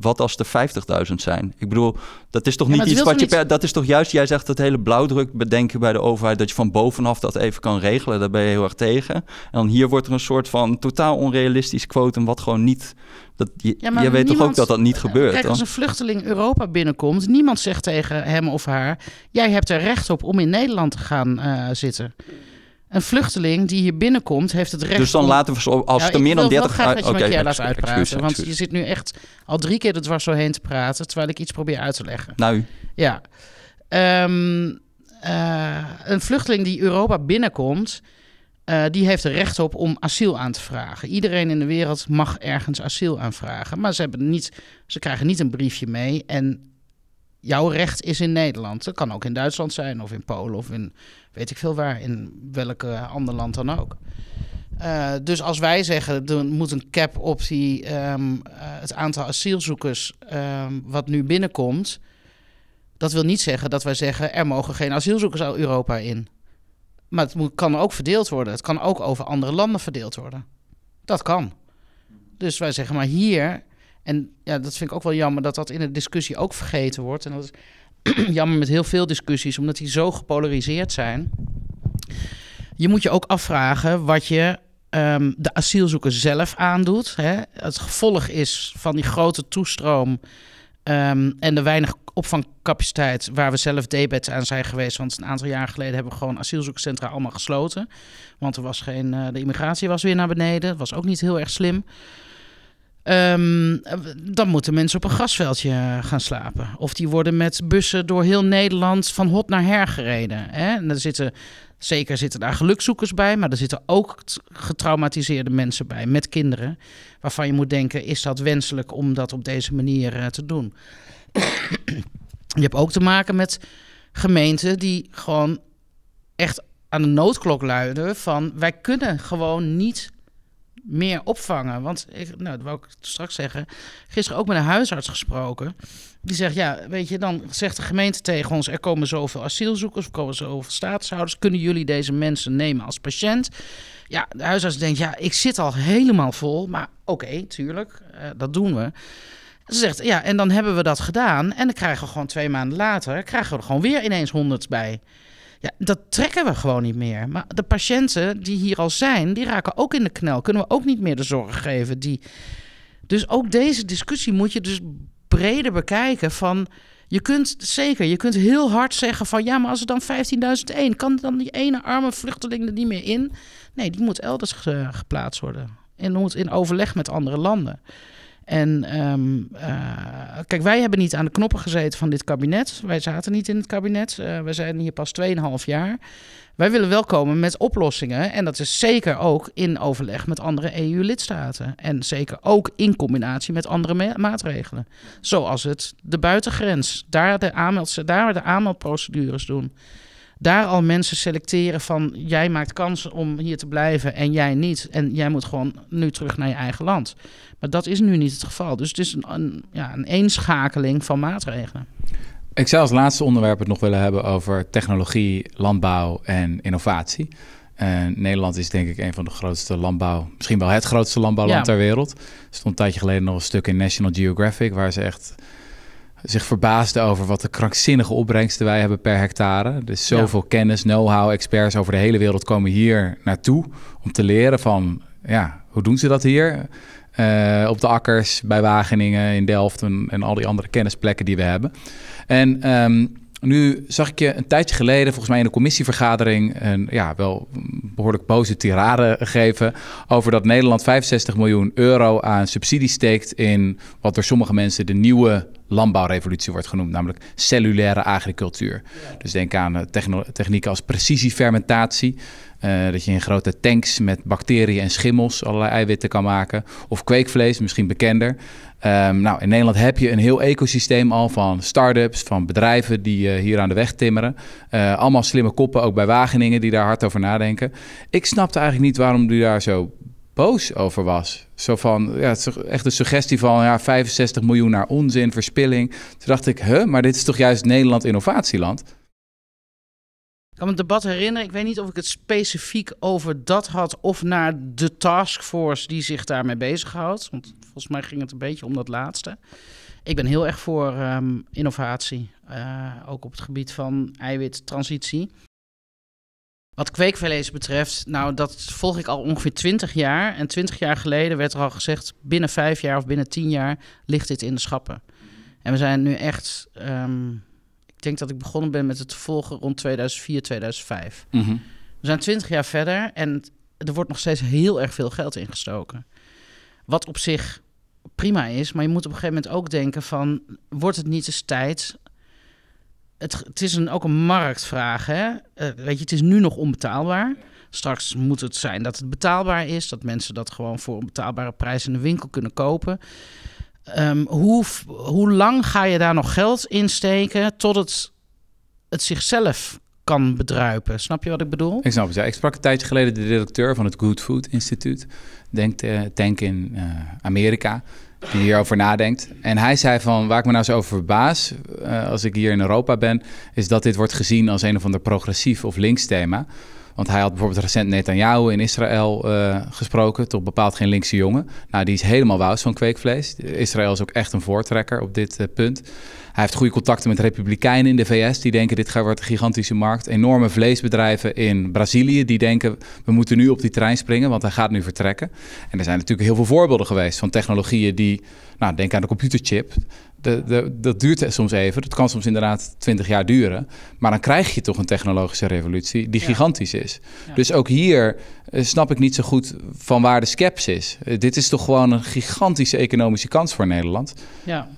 wat als er 50.000 zijn? Ik bedoel, dat is toch niet iets wat je Dat is toch juist, jij zegt dat hele blauwdruk bedenken bij de overheid, dat je van bovenaf dat even kan regelen. Daar ben je heel erg tegen. En dan hier wordt er een soort van totaal onrealistisch quotum, wat gewoon niet. Dat, je, ja, weet toch ook dat dat niet gebeurt? als een vluchteling Europa binnenkomt, niemand zegt tegen hem of haar: Jij hebt er recht op om in Nederland te gaan eh, zitten. Een vluchteling die hier binnenkomt, heeft het recht. Dus dan laten we, als ja, nou, er meer dan 30 graag uit... dat je ah, okay, excuse, uitpraten. want je zit nu echt al drie keer er dwars doorheen te praten, terwijl ik iets probeer uit te leggen. Nou, ja. Ehm, eh, een vluchteling die Europa binnenkomt, eh, die heeft er recht op om asiel aan te vragen. Iedereen in de wereld mag ergens asiel aanvragen, maar ze, hebben niet, ze krijgen niet een briefje mee. En jouw recht is in Nederland. Dat kan ook in Duitsland zijn of in Polen of in weet ik veel waar, in welk ander land dan ook. Eh, dus als wij zeggen, er moet een cap op die, ehm, eh, het aantal asielzoekers ehm, wat nu binnenkomt. Dat wil niet zeggen dat wij zeggen, er mogen geen asielzoekers uit Europa in. Maar het moet, kan ook verdeeld worden. Het kan ook over andere landen verdeeld worden. Dat kan. Dus wij zeggen maar hier en ja, dat vind ik ook wel jammer dat dat in de discussie ook vergeten wordt. En dat is jammer met heel veel discussies, omdat die zo gepolariseerd zijn. Je moet je ook afvragen wat je ehm, de asielzoeker zelf aandoet. Hè? Het gevolg is van die grote toestroom ehm, en de weinig opvangcapaciteit waar we zelf debet aan zijn geweest. Want een aantal jaar geleden hebben we gewoon asielzoekerscentra allemaal gesloten. Want er was geen, eh, de immigratie was weer naar beneden. Dat was ook niet heel erg slim. Ehm, dan moeten mensen op een grasveldje gaan slapen. Of die worden met bussen door heel Nederland van hot naar her gereden. Hè? En er zitten, zeker zitten daar gelukzoekers bij, maar er zitten ook getraumatiseerde mensen bij met kinderen. Waarvan je moet denken: is dat wenselijk om dat op deze manier eh, te doen? je hebt ook te maken met gemeenten die gewoon echt aan de noodklok luiden: van wij kunnen gewoon niet meer opvangen. Want, ik, nou, dat wou ik straks zeggen, gisteren ook met een huisarts gesproken. Die zegt, ja, weet je, dan zegt de gemeente tegen ons... er komen zoveel asielzoekers, er komen zoveel staatshouders... kunnen jullie deze mensen nemen als patiënt? Ja, de huisarts denkt, ja, ik zit al helemaal vol... maar oké, tuurlijk, eh, dat doen we. Ze zegt, ja, en dan hebben we dat gedaan... en dan krijgen we gewoon twee maanden later... krijgen we er gewoon weer ineens honderd bij... Ja, dat trekken we gewoon niet meer. Maar de patiënten die hier al zijn, die raken ook in de knel. Kunnen we ook niet meer de zorg geven die. Dus ook deze discussie moet je dus breder bekijken van. Je kunt zeker, je kunt heel hard zeggen van ja, maar als er dan 15.001, kan dan die ene arme vluchteling er niet meer in? Nee, die moet elders eh, geplaatst worden. En moet in overleg met andere landen. En ehm, eh, kijk, wij hebben niet aan de knoppen gezeten van dit kabinet. Wij zaten niet in het kabinet. Eh, we wij zijn hier pas 2,5 jaar. Wij willen wel komen met oplossingen. En dat is zeker ook in overleg met andere EU-lidstaten. En zeker ook in combinatie met andere maatregelen. Zoals het de buitengrens. Daar de, aanmeld, daar de aanmeldprocedures doen daar al mensen selecteren van jij maakt kans om hier te blijven en jij niet. En jij moet gewoon nu terug naar je eigen land. Maar dat is nu niet het geval. Dus het is een, een ja, een eenschakeling van maatregelen. Ik zou als laatste onderwerp het nog willen hebben over technologie, landbouw en innovatie. En Nederland is denk ik een van de grootste landbouw, misschien wel het grootste landbouwland ter wereld. Er stond een tijdje geleden nog een stuk in National Geographic, waar ze echt zich verbaasde over wat de krankzinnige opbrengsten wij hebben per hectare. Dus zoveel kennis, know-how, experts over de hele wereld komen hier naartoe om te leren van, ja, hoe doen ze dat hier? Eh, op de akkers, bij Wageningen, in Delft en, al die andere kennisplekken die we hebben. En ehm, nu zag ik je een tijdje geleden, volgens mij in een commissievergadering, een ja, wel behoorlijk boze tirade geven over dat Nederland 65 miljoen euro aan subsidie steekt in wat door sommige mensen de nieuwe landbouwrevolutie wordt genoemd, namelijk cellulaire agricultuur. Dus denk aan eh, technieken als precisiefermentatie. Eh, dat je in grote tanks met bacteriën en schimmels allerlei eiwitten kan maken. Of kweekvlees, misschien bekender. Ehm, nou, in Nederland heb je een heel ecosysteem al van start-ups, van bedrijven die eh, hier aan de weg timmeren. Eh, allemaal slimme koppen, ook bij Wageningen, die daar hard over nadenken. Ik snapte eigenlijk niet waarom die daar zo boos over was. Zo van, ja, het is echt een suggestie van ja, 65 miljoen naar onzin, verspilling. Toen dacht ik, hè, maar dit is toch juist Nederland innovatieland? Ik kan me het debat herinneren. Ik weet niet of ik het specifiek over dat had of naar de taskforce die zich daarmee bezighoudt. Want volgens mij ging het een beetje om dat laatste. Ik ben heel erg voor ehm, innovatie, eh, ook op het gebied van eiwittransitie. Wat kweekvlees betreft, nou dat volg ik al ongeveer 20 jaar. En twintig jaar geleden werd er al gezegd, binnen vijf jaar of binnen tien jaar ligt dit in de schappen. En we zijn nu echt ehm, denk dat ik begonnen ben met het volgen rond 2004, 2005. Mhm. We zijn twintig jaar verder en er wordt nog steeds heel erg veel geld ingestoken. Wat op zich prima is, maar je moet op een gegeven moment ook denken van... wordt het niet eens tijd... Het, het is een, ook een marktvraag, hè? Eh, weet je, het is nu nog onbetaalbaar. Straks moet het zijn dat het betaalbaar is. Dat mensen dat gewoon voor een betaalbare prijs in de winkel kunnen kopen. Ehm, hoe, hoe lang ga je daar nog geld in steken tot het, het zichzelf kan bedruipen? Snap je wat ik bedoel? Ik snap het. Ja. Ik sprak een tijdje geleden de directeur van het Good Food Instituut. Denk, uh, eh, in eh, Amerika die hierover nadenkt. En hij zei van waar ik me nou zo over verbaas eh, als ik hier in Europa ben, is dat dit wordt gezien als een of ander progressief of links thema. Want hij had bijvoorbeeld recent Netanyahu in Israël eh, gesproken, toch bepaald geen linkse jongen. Nou, die is helemaal wous van kweekvlees. Israël is ook echt een voortrekker op dit eh, punt. Hij heeft goede contacten met republikeinen in de VS. Die denken dit wordt een gigantische markt. Enorme vleesbedrijven in Brazilië. Die denken we moeten nu op die trein springen, want hij gaat nu vertrekken. En er zijn natuurlijk heel veel voorbeelden geweest van technologieën die... Nou, denk aan de computerchip. De, de, dat duurt soms even. Dat kan soms inderdaad 20 jaar duren. Maar dan krijg je toch een technologische revolutie die gigantisch is. Dus ook hier eh, snap ik niet zo goed van waar de sceptisch is. Eh, dit is toch gewoon een gigantische economische kans voor Nederland. Ja.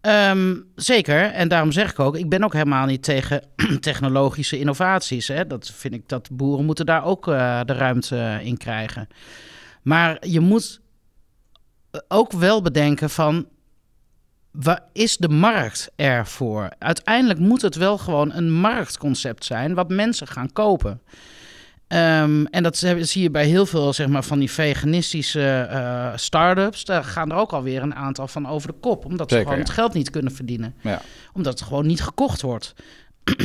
Ehm, zeker, en daarom zeg ik ook, ik ben ook helemaal niet tegen technologische innovaties. Hè. Dat vind ik dat boeren moeten daar ook eh, de ruimte eh, in krijgen. Maar je moet eh, ook wel bedenken van waar is de markt ervoor? Uiteindelijk moet het wel gewoon een marktconcept zijn wat mensen gaan kopen. Ehm, en dat zie je bij heel veel zeg maar, van die veganistische uh, start-ups. Daar gaan er ook alweer een aantal van over de kop. Omdat ze gewoon het geld niet kunnen verdienen. Ja. Omdat het gewoon niet gekocht wordt.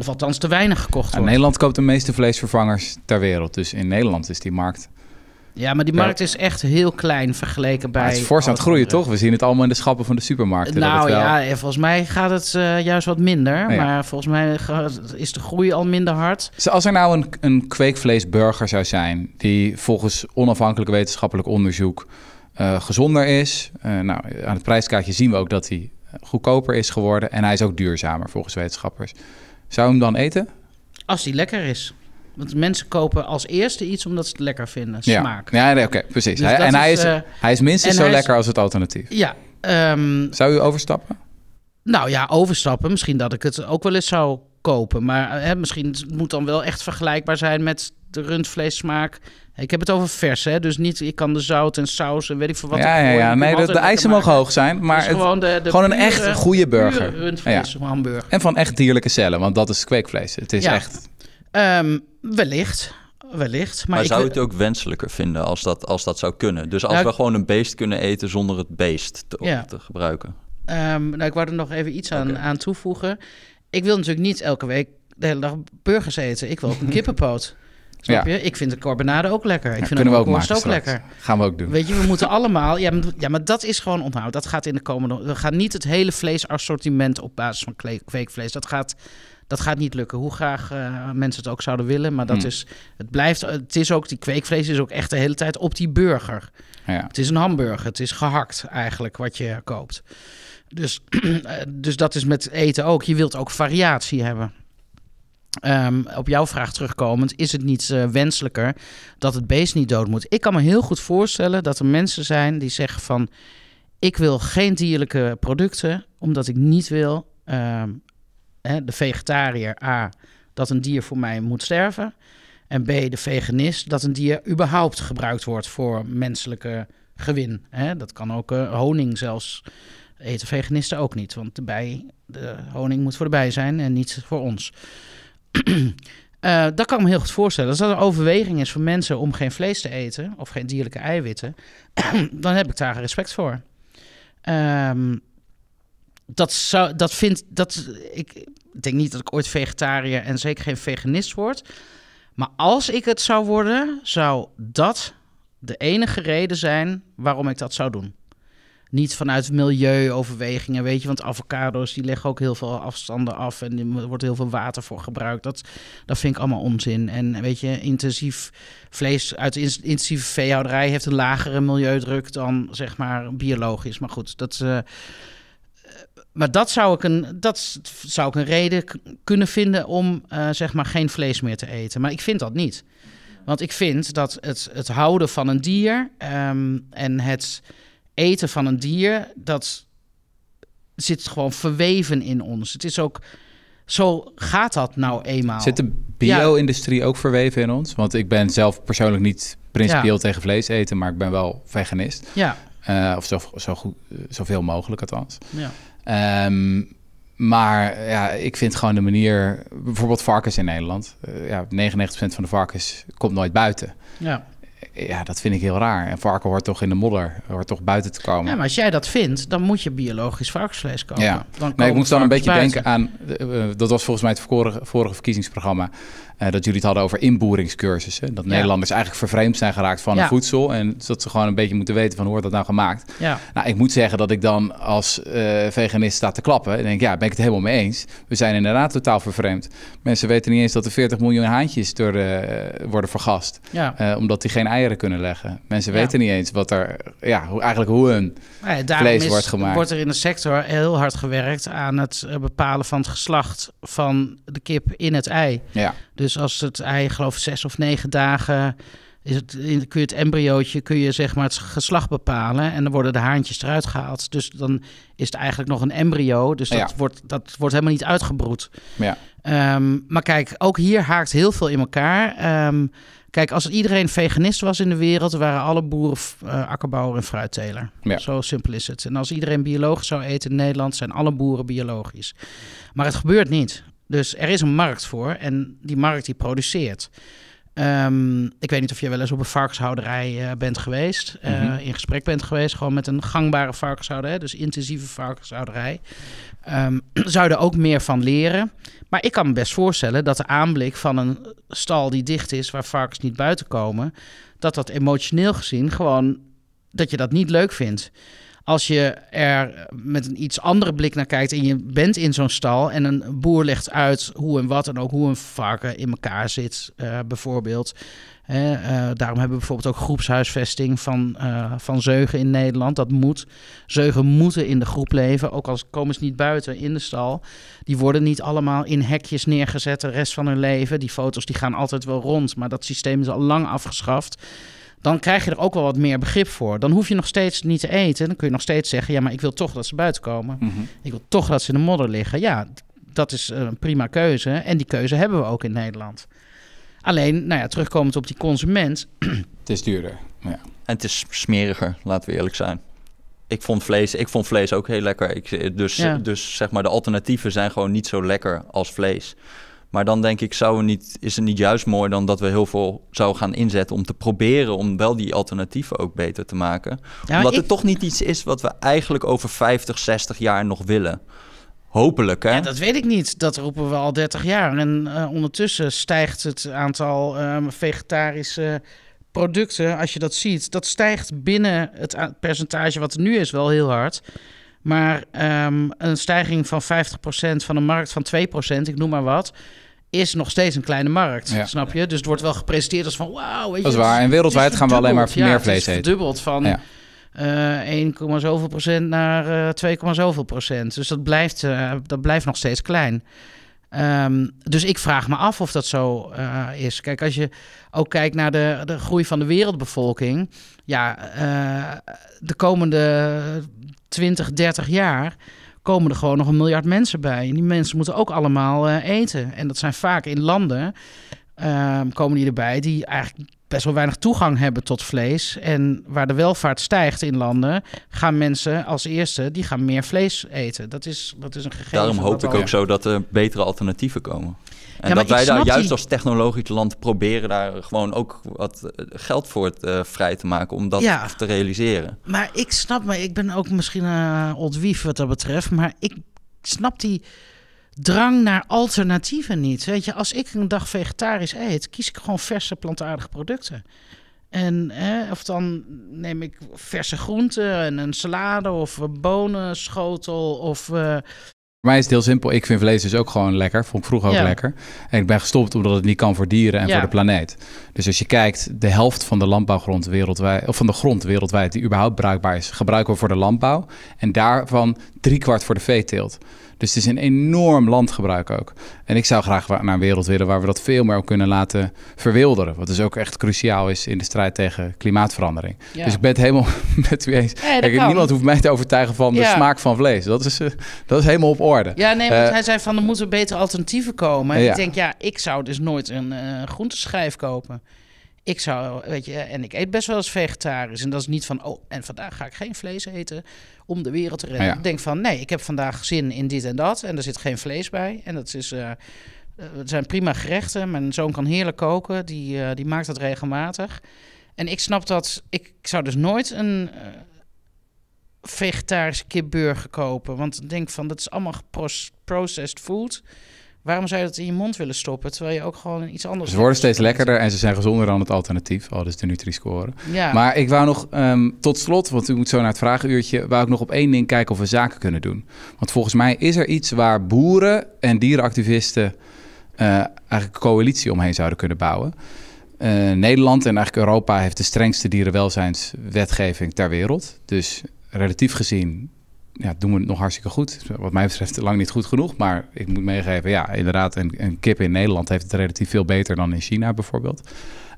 of althans te weinig gekocht wordt. Nederland koopt de meeste vleesvervangers ter wereld. Dus in Nederland is die markt ja, maar die markt is echt heel klein vergeleken bij... Maar het is fors aan het groeien, toch? We zien het allemaal in de schappen van de supermarkten. Nou wel... ja, eh, volgens mij gaat het eh, juist wat minder. maar volgens mij is de groei al minder hard. als er nou een, een kweekvleesburger zou zijn... die volgens onafhankelijk wetenschappelijk onderzoek eh, gezonder is... nou, aan het prijskaartje zien we ook dat hij goedkoper is geworden... en hij is ook duurzamer volgens wetenschappers. Zou je hem dan eten? Als hij lekker is. Want mensen kopen als eerste iets omdat ze het lekker vinden, smaak. Ja, nee, oké, precies. Dus hij, en is, hij, is, eh, hij is minstens zo lekker als het alternatief. Ja. Ehm, zou u overstappen? Nou ja, overstappen. Misschien dat ik het ook wel eens zou kopen. Maar eh, hè, misschien het moet dan wel echt vergelijkbaar zijn met de rundvleessmaak. Ik heb het over vers, hè? dus niet. Ik kan de zout en saus en weet ik veel wat. Ja, ja, ja. Nee, de eisen mogen hoog zijn, maar het, gewoon, de, gewoon een echt goede burger. Rundvlees ja. hamburger. En van echt dierlijke cellen, want dat is kweekvlees. Het is echt. Ehm, Wellicht. Wellicht. Maar, zou je het ook wenselijker vinden als dat, als dat zou kunnen? Dus als nou, we gewoon een beest kunnen eten zonder het beest te, te gebruiken? Ehm, nou, ik wou er nog even iets aan, aan toevoegen. Ik wil natuurlijk niet elke week de hele dag burgers eten. Ik wil ook een kippenpoot. Snap je? Ik vind de carbonade ook lekker. Ik ja, vind de ook, maken, ook lekker. Gaan we ook doen. Weet je, we moeten allemaal... Ja, maar, ja, maar dat is gewoon onthoud. Dat gaat in de komende... We gaan niet het hele vleesassortiment op basis van kweekvlees. Dat gaat dat gaat niet lukken. Hoe graag eh, mensen het ook zouden willen. Maar dat hmm. is, het blijft, het is ook, die kweekvlees is ook echt de hele tijd op die burger. Ja. Het is een hamburger, het is gehakt eigenlijk wat je koopt. Dus, eh, dus dat is met eten ook. Je wilt ook variatie hebben. Ehm, op jouw vraag terugkomend, is het niet eh, wenselijker dat het beest niet dood moet? Ik kan me heel goed voorstellen dat er mensen zijn die zeggen van... ik wil geen dierlijke producten, omdat ik niet wil ehm, hè, de vegetariër A, dat een dier voor mij moet sterven. En B, de veganist, dat een dier überhaupt gebruikt wordt voor menselijke gewin. Hè. Dat kan ook eh, honing zelfs. Eten veganisten ook niet, want de, bij, de honing moet voor de bij zijn en niet voor ons. Eh, dat kan ik me heel goed voorstellen. Als dat een overweging is voor mensen om geen vlees te eten of geen dierlijke eiwitten, dan heb ik daar respect voor. Ehm, dat, zou, dat vind dat ik denk niet dat ik ooit vegetariër en zeker geen veganist word. Maar als ik het zou worden, zou dat de enige reden zijn waarom ik dat zou doen. Niet vanuit milieuoverwegingen, weet je, want avocado's die leggen ook heel veel afstanden af en er wordt heel veel water voor gebruikt. Dat, dat vind ik allemaal onzin. En weet je, intensief vlees uit intensieve veehouderij heeft een lagere milieudruk dan zeg maar biologisch. Maar goed, dat. Eh, maar dat zou, ik een, dat zou ik een reden kunnen vinden om eh, zeg maar geen vlees meer te eten. Maar ik vind dat niet. Want ik vind dat het, het houden van een dier ehm, en het eten van een dier, dat zit gewoon verweven in ons. Het is ook, zo gaat dat nou eenmaal. Zit de bio-industrie ook verweven in ons? Want ik ben zelf persoonlijk niet principieel tegen vlees eten, maar ik ben wel veganist. Ja. Eh, of zo, zo goed, eh, zoveel mogelijk althans. Ja. Ehm, maar ja, ik vind gewoon de manier, bijvoorbeeld varkens in Nederland. Eh, ja, 99% van de varkens komt nooit buiten. Ja. Ja, dat vind ik heel raar. En varken hoort toch in de modder, hoort toch buiten te komen. Ja, maar als jij dat vindt, dan moet je biologisch varkensvlees kopen. Ja. nee, ik moest dan een beetje denken aan, eh, eh, dat was volgens mij het vorige verkiezingsprogramma. Eh, dat jullie het hadden over inboeringscursussen. Dat Nederlanders eigenlijk vervreemd zijn geraakt van voedsel. En dat ze gewoon een beetje moeten weten van hoe wordt dat nou gemaakt. Nou, ik moet zeggen dat ik dan als uh, veganist sta te klappen. En denk, ja, ben ik het helemaal mee eens. We zijn inderdaad totaal vervreemd. Mensen weten niet eens dat er 40 miljoen haantjes door, eh, worden vergast. omdat die geen eieren kunnen leggen. Mensen weten niet eens wat er, ja, hoe, eigenlijk hoe hun vlees wordt gemaakt. Wordt er in de sector heel hard gewerkt aan het bepalen van het geslacht van de kip in het ei. Ja. Dus dus als het ei, geloof zes of negen dagen, is het, kun je het embryootje, kun je zeg maar het geslacht bepalen. En dan worden de haantjes eruit gehaald. Dus dan is het eigenlijk nog een embryo. Dus ah, dat, wordt, dat wordt helemaal niet uitgebroed. Ja. Ehm, maar kijk, ook hier haakt heel veel in elkaar. Ehm, kijk, als iedereen veganist was in de wereld, waren alle boeren uh, akkerbouwer en fruitteler. Zo simpel is het. En als iedereen biologisch zou eten in Nederland, zijn alle boeren biologisch. Maar het gebeurt niet. Dus er is een markt voor en die markt die produceert. Ehm, ik weet niet of je wel eens op een varkenshouderij eh, bent geweest, eh, mhm. in gesprek bent geweest, gewoon met een gangbare varkenshouder. dus intensieve varkenshouderij. Um, zou je er ook meer van leren? Maar ik kan me best voorstellen dat de aanblik van een stal die dicht is, waar varkens niet buiten komen, dat dat emotioneel gezien gewoon dat je dat niet leuk vindt als je er met een iets andere blik naar kijkt en je bent in zo'n stal en een boer legt uit hoe en wat en ook hoe een varken in elkaar zit, eh, bijvoorbeeld. Eh, daarom hebben we bijvoorbeeld ook groepshuisvesting van, eh, van zeugen in Nederland. Dat moet. Zeugen moeten in de groep leven, ook al komen ze niet buiten in de stal. Die worden niet allemaal in hekjes neergezet de rest van hun leven. Die foto's die gaan altijd wel rond, maar dat systeem is al lang afgeschaft dan krijg je er ook wel wat meer begrip voor. Dan hoef je nog steeds niet te eten. Dan kun je nog steeds zeggen: ja, maar ik wil toch dat ze buiten komen. Mhm. Ik wil toch dat ze in de modder liggen. Ja, dat is een prima keuze. En die keuze hebben we ook in Nederland. Alleen, nou ja, terugkomend op die consument. Het is duurder. Ja. En het is smeriger, laten we eerlijk zijn. Ik vond vlees, ik vond vlees ook heel lekker. Ik, dus, dus zeg maar, de alternatieven zijn gewoon niet zo lekker als vlees. Maar dan denk ik, zou niet, is het niet juist mooi dan dat we heel veel zouden gaan inzetten om te proberen om wel die alternatieven ook beter te maken. Omdat het toch niet iets is wat we eigenlijk over 50, 60 jaar nog willen. Hopelijk, hè? Ja, dat weet ik niet. Dat roepen we al 30 jaar. En eh, ondertussen stijgt het aantal ehm, vegetarische producten, als je dat ziet, dat stijgt binnen het percentage wat er nu is wel heel hard. Maar ehm, een stijging van 50% van een markt van 2%, ik noem maar wat, is nog steeds een kleine markt. Snap je? Dus het wordt wel gepresenteerd als van wauw. Weet je, dat is waar. En wereldwijd gaan we alleen maar meer vlees eten. Verdubbeld van ja. uh, eh, 1, zoveel procent naar uh, eh, 2, zoveel procent. Dus dat blijft, eh, dat blijft nog steeds klein. Ehm, dus ik vraag me af of dat zo is. Kijk, als je ook kijkt naar de, de groei van de wereldbevolking. Ja, de komende 20, 30 jaar komen er gewoon nog een miljard mensen bij. En die mensen moeten ook allemaal eh, eten. En dat zijn vaak in landen ehm, komen die erbij die eigenlijk best wel weinig toegang hebben tot vlees. En waar de welvaart stijgt in landen, gaan mensen als eerste die gaan meer vlees eten. Dat is, dat is een gegeven. Daarom hoop ik ook zo dat er betere alternatieven komen. En dat wij daar juist als technologisch land proberen daar gewoon ook wat eh, geld voor eh, vrij te maken om dat te realiseren. Maar ik snap, me, ik ben ook misschien uh, eh, ontwief wat dat betreft, maar ik snap die drang naar alternatieven niet. Weet je, als ik een dag vegetarisch eet, kies ik gewoon verse plantaardige producten. En, of dan neem ik verse groenten en een salade of bonen, bonenschotel of voor mij is het heel simpel. Ik vind vlees dus ook gewoon lekker. Vond ik vroeger ook lekker. En ik ben gestopt omdat het niet kan voor dieren en voor de planeet. Dus als je kijkt, de helft van de landbouwgrond wereldwijd, of van de grond wereldwijd die überhaupt bruikbaar is, gebruiken we voor de landbouw. En daarvan driekwart voor de veeteelt. Dus het is een enorm landgebruik ook. En ik zou graag naar een wereld willen waar we dat veel meer kunnen laten verwilderen. Wat dus ook echt cruciaal is in de strijd tegen klimaatverandering. Dus ik ben het helemaal met u eens. niemand hoeft mij te overtuigen van de smaak van vlees. Dat is, eh, dat is helemaal op orde. Ja, nee, want eh, hij zei van er moeten betere alternatieven komen. ik denk, ja, ik zou dus nooit een uh, eh, groenteschijf kopen ik zou, weet je, en ik eet best wel eens vegetarisch. En dat is niet van, oh, en vandaag ga ik geen vlees eten om de wereld te redden. Ik denk van, nee, ik heb vandaag zin in dit en dat. En er zit geen vlees bij. En dat is, uh, het zijn prima gerechten. Mijn zoon kan heerlijk koken. Die, eh, die maakt dat regelmatig. En ik snap dat, ik, zou dus nooit een uh, vegetarische kipburger kopen. Want ik denk van, dat is allemaal processed food. Waarom zou je dat in je mond willen stoppen, terwijl je ook gewoon iets anders... Ze worden steeds lekkerder en ze zijn gezonder dan het alternatief. Al oh, dus de Nutri-score. Ja. Maar ik wou nog ehm, tot slot, want u moet zo naar het vragenuurtje... wou ik nog op één ding kijken of we zaken kunnen doen. Want volgens mij is er iets waar boeren en dierenactivisten... Eh, eigenlijk een coalitie omheen zouden kunnen bouwen. Eh, Nederland en eigenlijk Europa heeft de strengste dierenwelzijnswetgeving ter wereld. Dus relatief gezien ja, doen we het nog hartstikke goed. Wat mij betreft lang niet goed genoeg. Maar ik moet meegeven, ja, inderdaad, een, een kip in Nederland heeft het relatief veel beter dan in China bijvoorbeeld.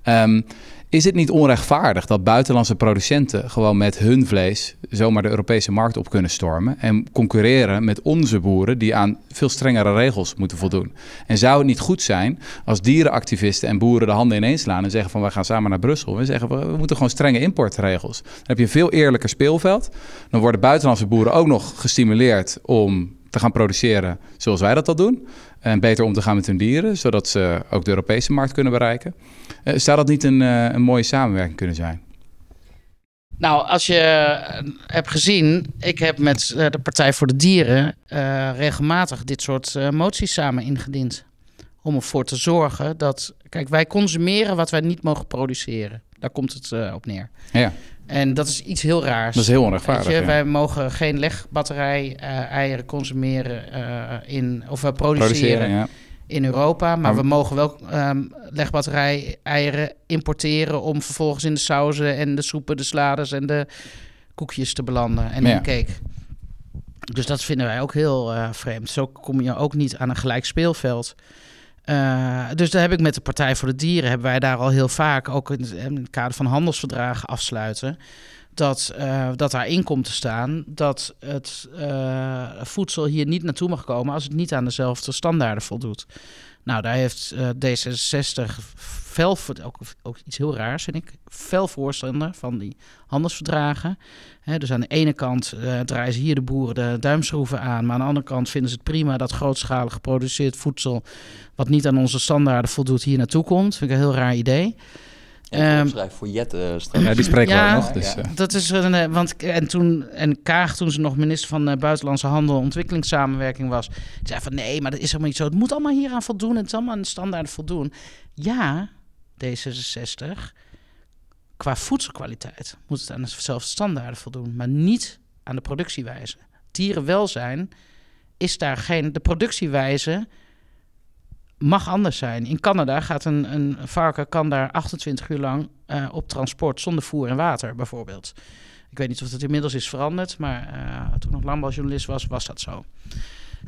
Ehm, is het niet onrechtvaardig dat buitenlandse producenten gewoon met hun vlees zomaar de Europese markt op kunnen stormen en concurreren met onze boeren die aan veel strengere regels moeten voldoen? En zou het niet goed zijn als dierenactivisten en boeren de handen ineens slaan en zeggen van we gaan samen naar Brussel en zeggen we moeten gewoon strenge importregels? Dan heb je een veel eerlijker speelveld. Dan worden buitenlandse boeren ook nog gestimuleerd om te gaan produceren zoals wij dat al doen. En beter om te gaan met hun dieren, zodat ze ook de Europese markt kunnen bereiken. Uh, zou dat niet een, eh, een mooie samenwerking kunnen zijn? Nou, als je eh, hebt gezien, ik heb met de Partij voor de Dieren regelmatig dit soort moties samen ingediend. Om ervoor te zorgen dat. Kijk, wij consumeren wat wij niet mogen produceren. Daar komt het eh, op neer. Ja. En dat is iets heel raars. Dat is heel onrechtvaardig. Ja. Wij mogen geen legbatterij uh, eieren consumeren eh, in, of produceren, produceren in Europa. Maar, we, mogen wel um, legbatterij eieren importeren om vervolgens in de sauzen en de soepen, de salades en de koekjes te belanden en ja. de cake. Dus dat vinden wij ook heel vreemd. Zo kom je ook niet aan een gelijk speelveld. Eh, dus daar heb ik met de Partij voor de Dieren, hebben wij daar al heel vaak, ook in, het kader van handelsverdragen afsluiten, dat, uh, dat daarin komt te staan dat het eh, voedsel hier niet naartoe mag komen als het niet aan dezelfde standaarden voldoet. Nou, daar heeft D66 fel, ook, ook iets heel raars vind ik, fel voorstander van die handelsverdragen. dus aan de ene kant eh, draaien ze hier de boeren de duimschroeven aan, maar aan de andere kant vinden ze het prima dat grootschalig geproduceerd voedsel, wat niet aan onze standaarden voldoet, hier naartoe komt. Vind ik een heel raar idee. Um, ehm, schrijf voor Jet eh, Ja, die spreken ja, we nog. Dus, eh. Dat is een, want en toen en Kaag toen ze nog minister van uh, buitenlandse handel en ontwikkelingssamenwerking was, zei van nee, maar dat is helemaal niet zo. Het moet allemaal hieraan voldoen. Het is allemaal aan de standaard voldoen. Ja, D66. Qua voedselkwaliteit moet het aan dezelfde standaarden voldoen, maar niet aan de productiewijze. Dierenwelzijn is daar geen. De productiewijze mag anders zijn. In Canada gaat een, een varken kan daar 28 uur lang eh, op transport zonder voer en water, bijvoorbeeld. Ik weet niet of dat inmiddels is veranderd, maar eh, toen ik landbouwjournalist was, was dat zo.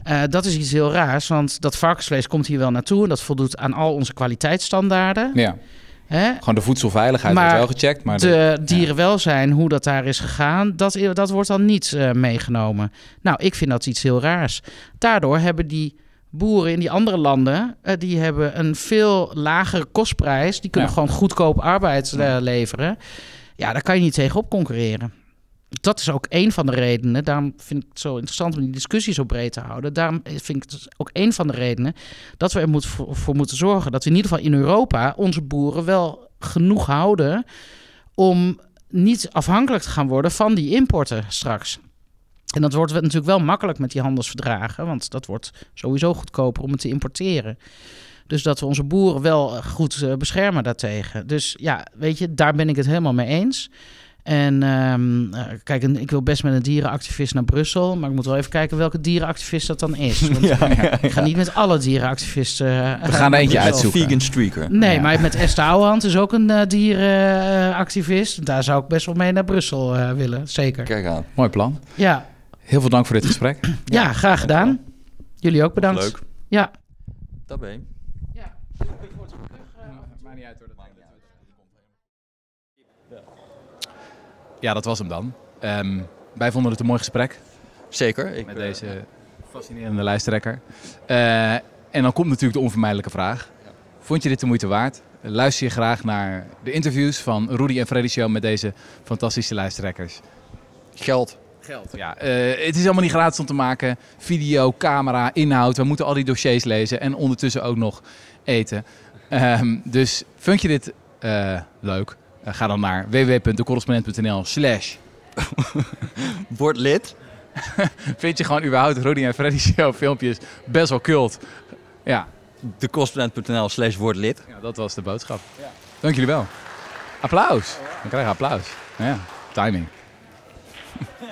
Eh, dat is iets heel raars, want dat varkensvlees komt hier wel naartoe en dat voldoet aan al onze kwaliteitsstandaarden. Ja. Gewoon de voedselveiligheid wordt wel gecheckt. Maar de, dierenwelzijn, hoe dat daar is gegaan, dat, dat wordt dan niet eh, meegenomen. Nou, ik vind dat iets heel raars. Daardoor hebben die boeren in die andere landen, eh, die hebben een veel lagere kostprijs. Die kunnen gewoon goedkoop arbeid leveren. Ja, daar kan je niet tegenop concurreren dat is ook een van de redenen. Daarom vind ik het zo interessant om die discussie zo breed te houden. Daarom vind ik het dus ook een van de redenen dat we er voor, moeten zorgen. Dat we in ieder geval in Europa onze boeren wel genoeg houden. om niet afhankelijk te gaan worden van die importen straks. En dat wordt natuurlijk wel makkelijk met die handelsverdragen. Want dat wordt sowieso goedkoper om het te importeren. Dus dat we onze boeren wel goed eh, beschermen daartegen. Dus ja, weet je, daar ben ik het helemaal mee eens. En ehm, eh, kijk, ik wil best met een dierenactivist naar Brussel, maar ik moet wel even kijken welke dierenactivist dat dan is. Want, Ik ga niet met alle dierenactivisten. Eh, We gaan er eentje uitzoeken. Vegan streaker. Nee, maar met Esther Ouwehand is ook een uh, dierenactivist. Daar zou ik best wel mee naar Brussel willen, zeker. Kijk aan, mooi plan. Ja. Heel veel dank voor dit gesprek. ja, graag gedaan. Jullie ook bedankt. Leuk. Ja. ben. ja, dat was hem dan. Um, wij vonden het een mooi gesprek. Zeker. Ik met eh, deze fascinerende lijsttrekker. Eh, en dan komt natuurlijk de onvermijdelijke vraag. Vond je dit de moeite waard? Luister je graag naar de interviews van Rudy en Freddy Show met deze fantastische lijsttrekkers? Geld. Geld. Ja, eh, het is allemaal niet gratis om te maken. Video, camera, inhoud. We moeten al die dossiers lezen en ondertussen ook nog eten. Ehm, dus vond je dit leuk? Eh, ga dan naar www.decorrespondent.nl slash... Word lid. Vind je gewoon überhaupt Rudy en Freddy Show filmpjes best wel kult. Ja. Decorrespondent.nl slash word Ja, dat was de boodschap. Ja. Dank jullie wel. Applaus. Dan krijg krijgen applaus. Ja, timing.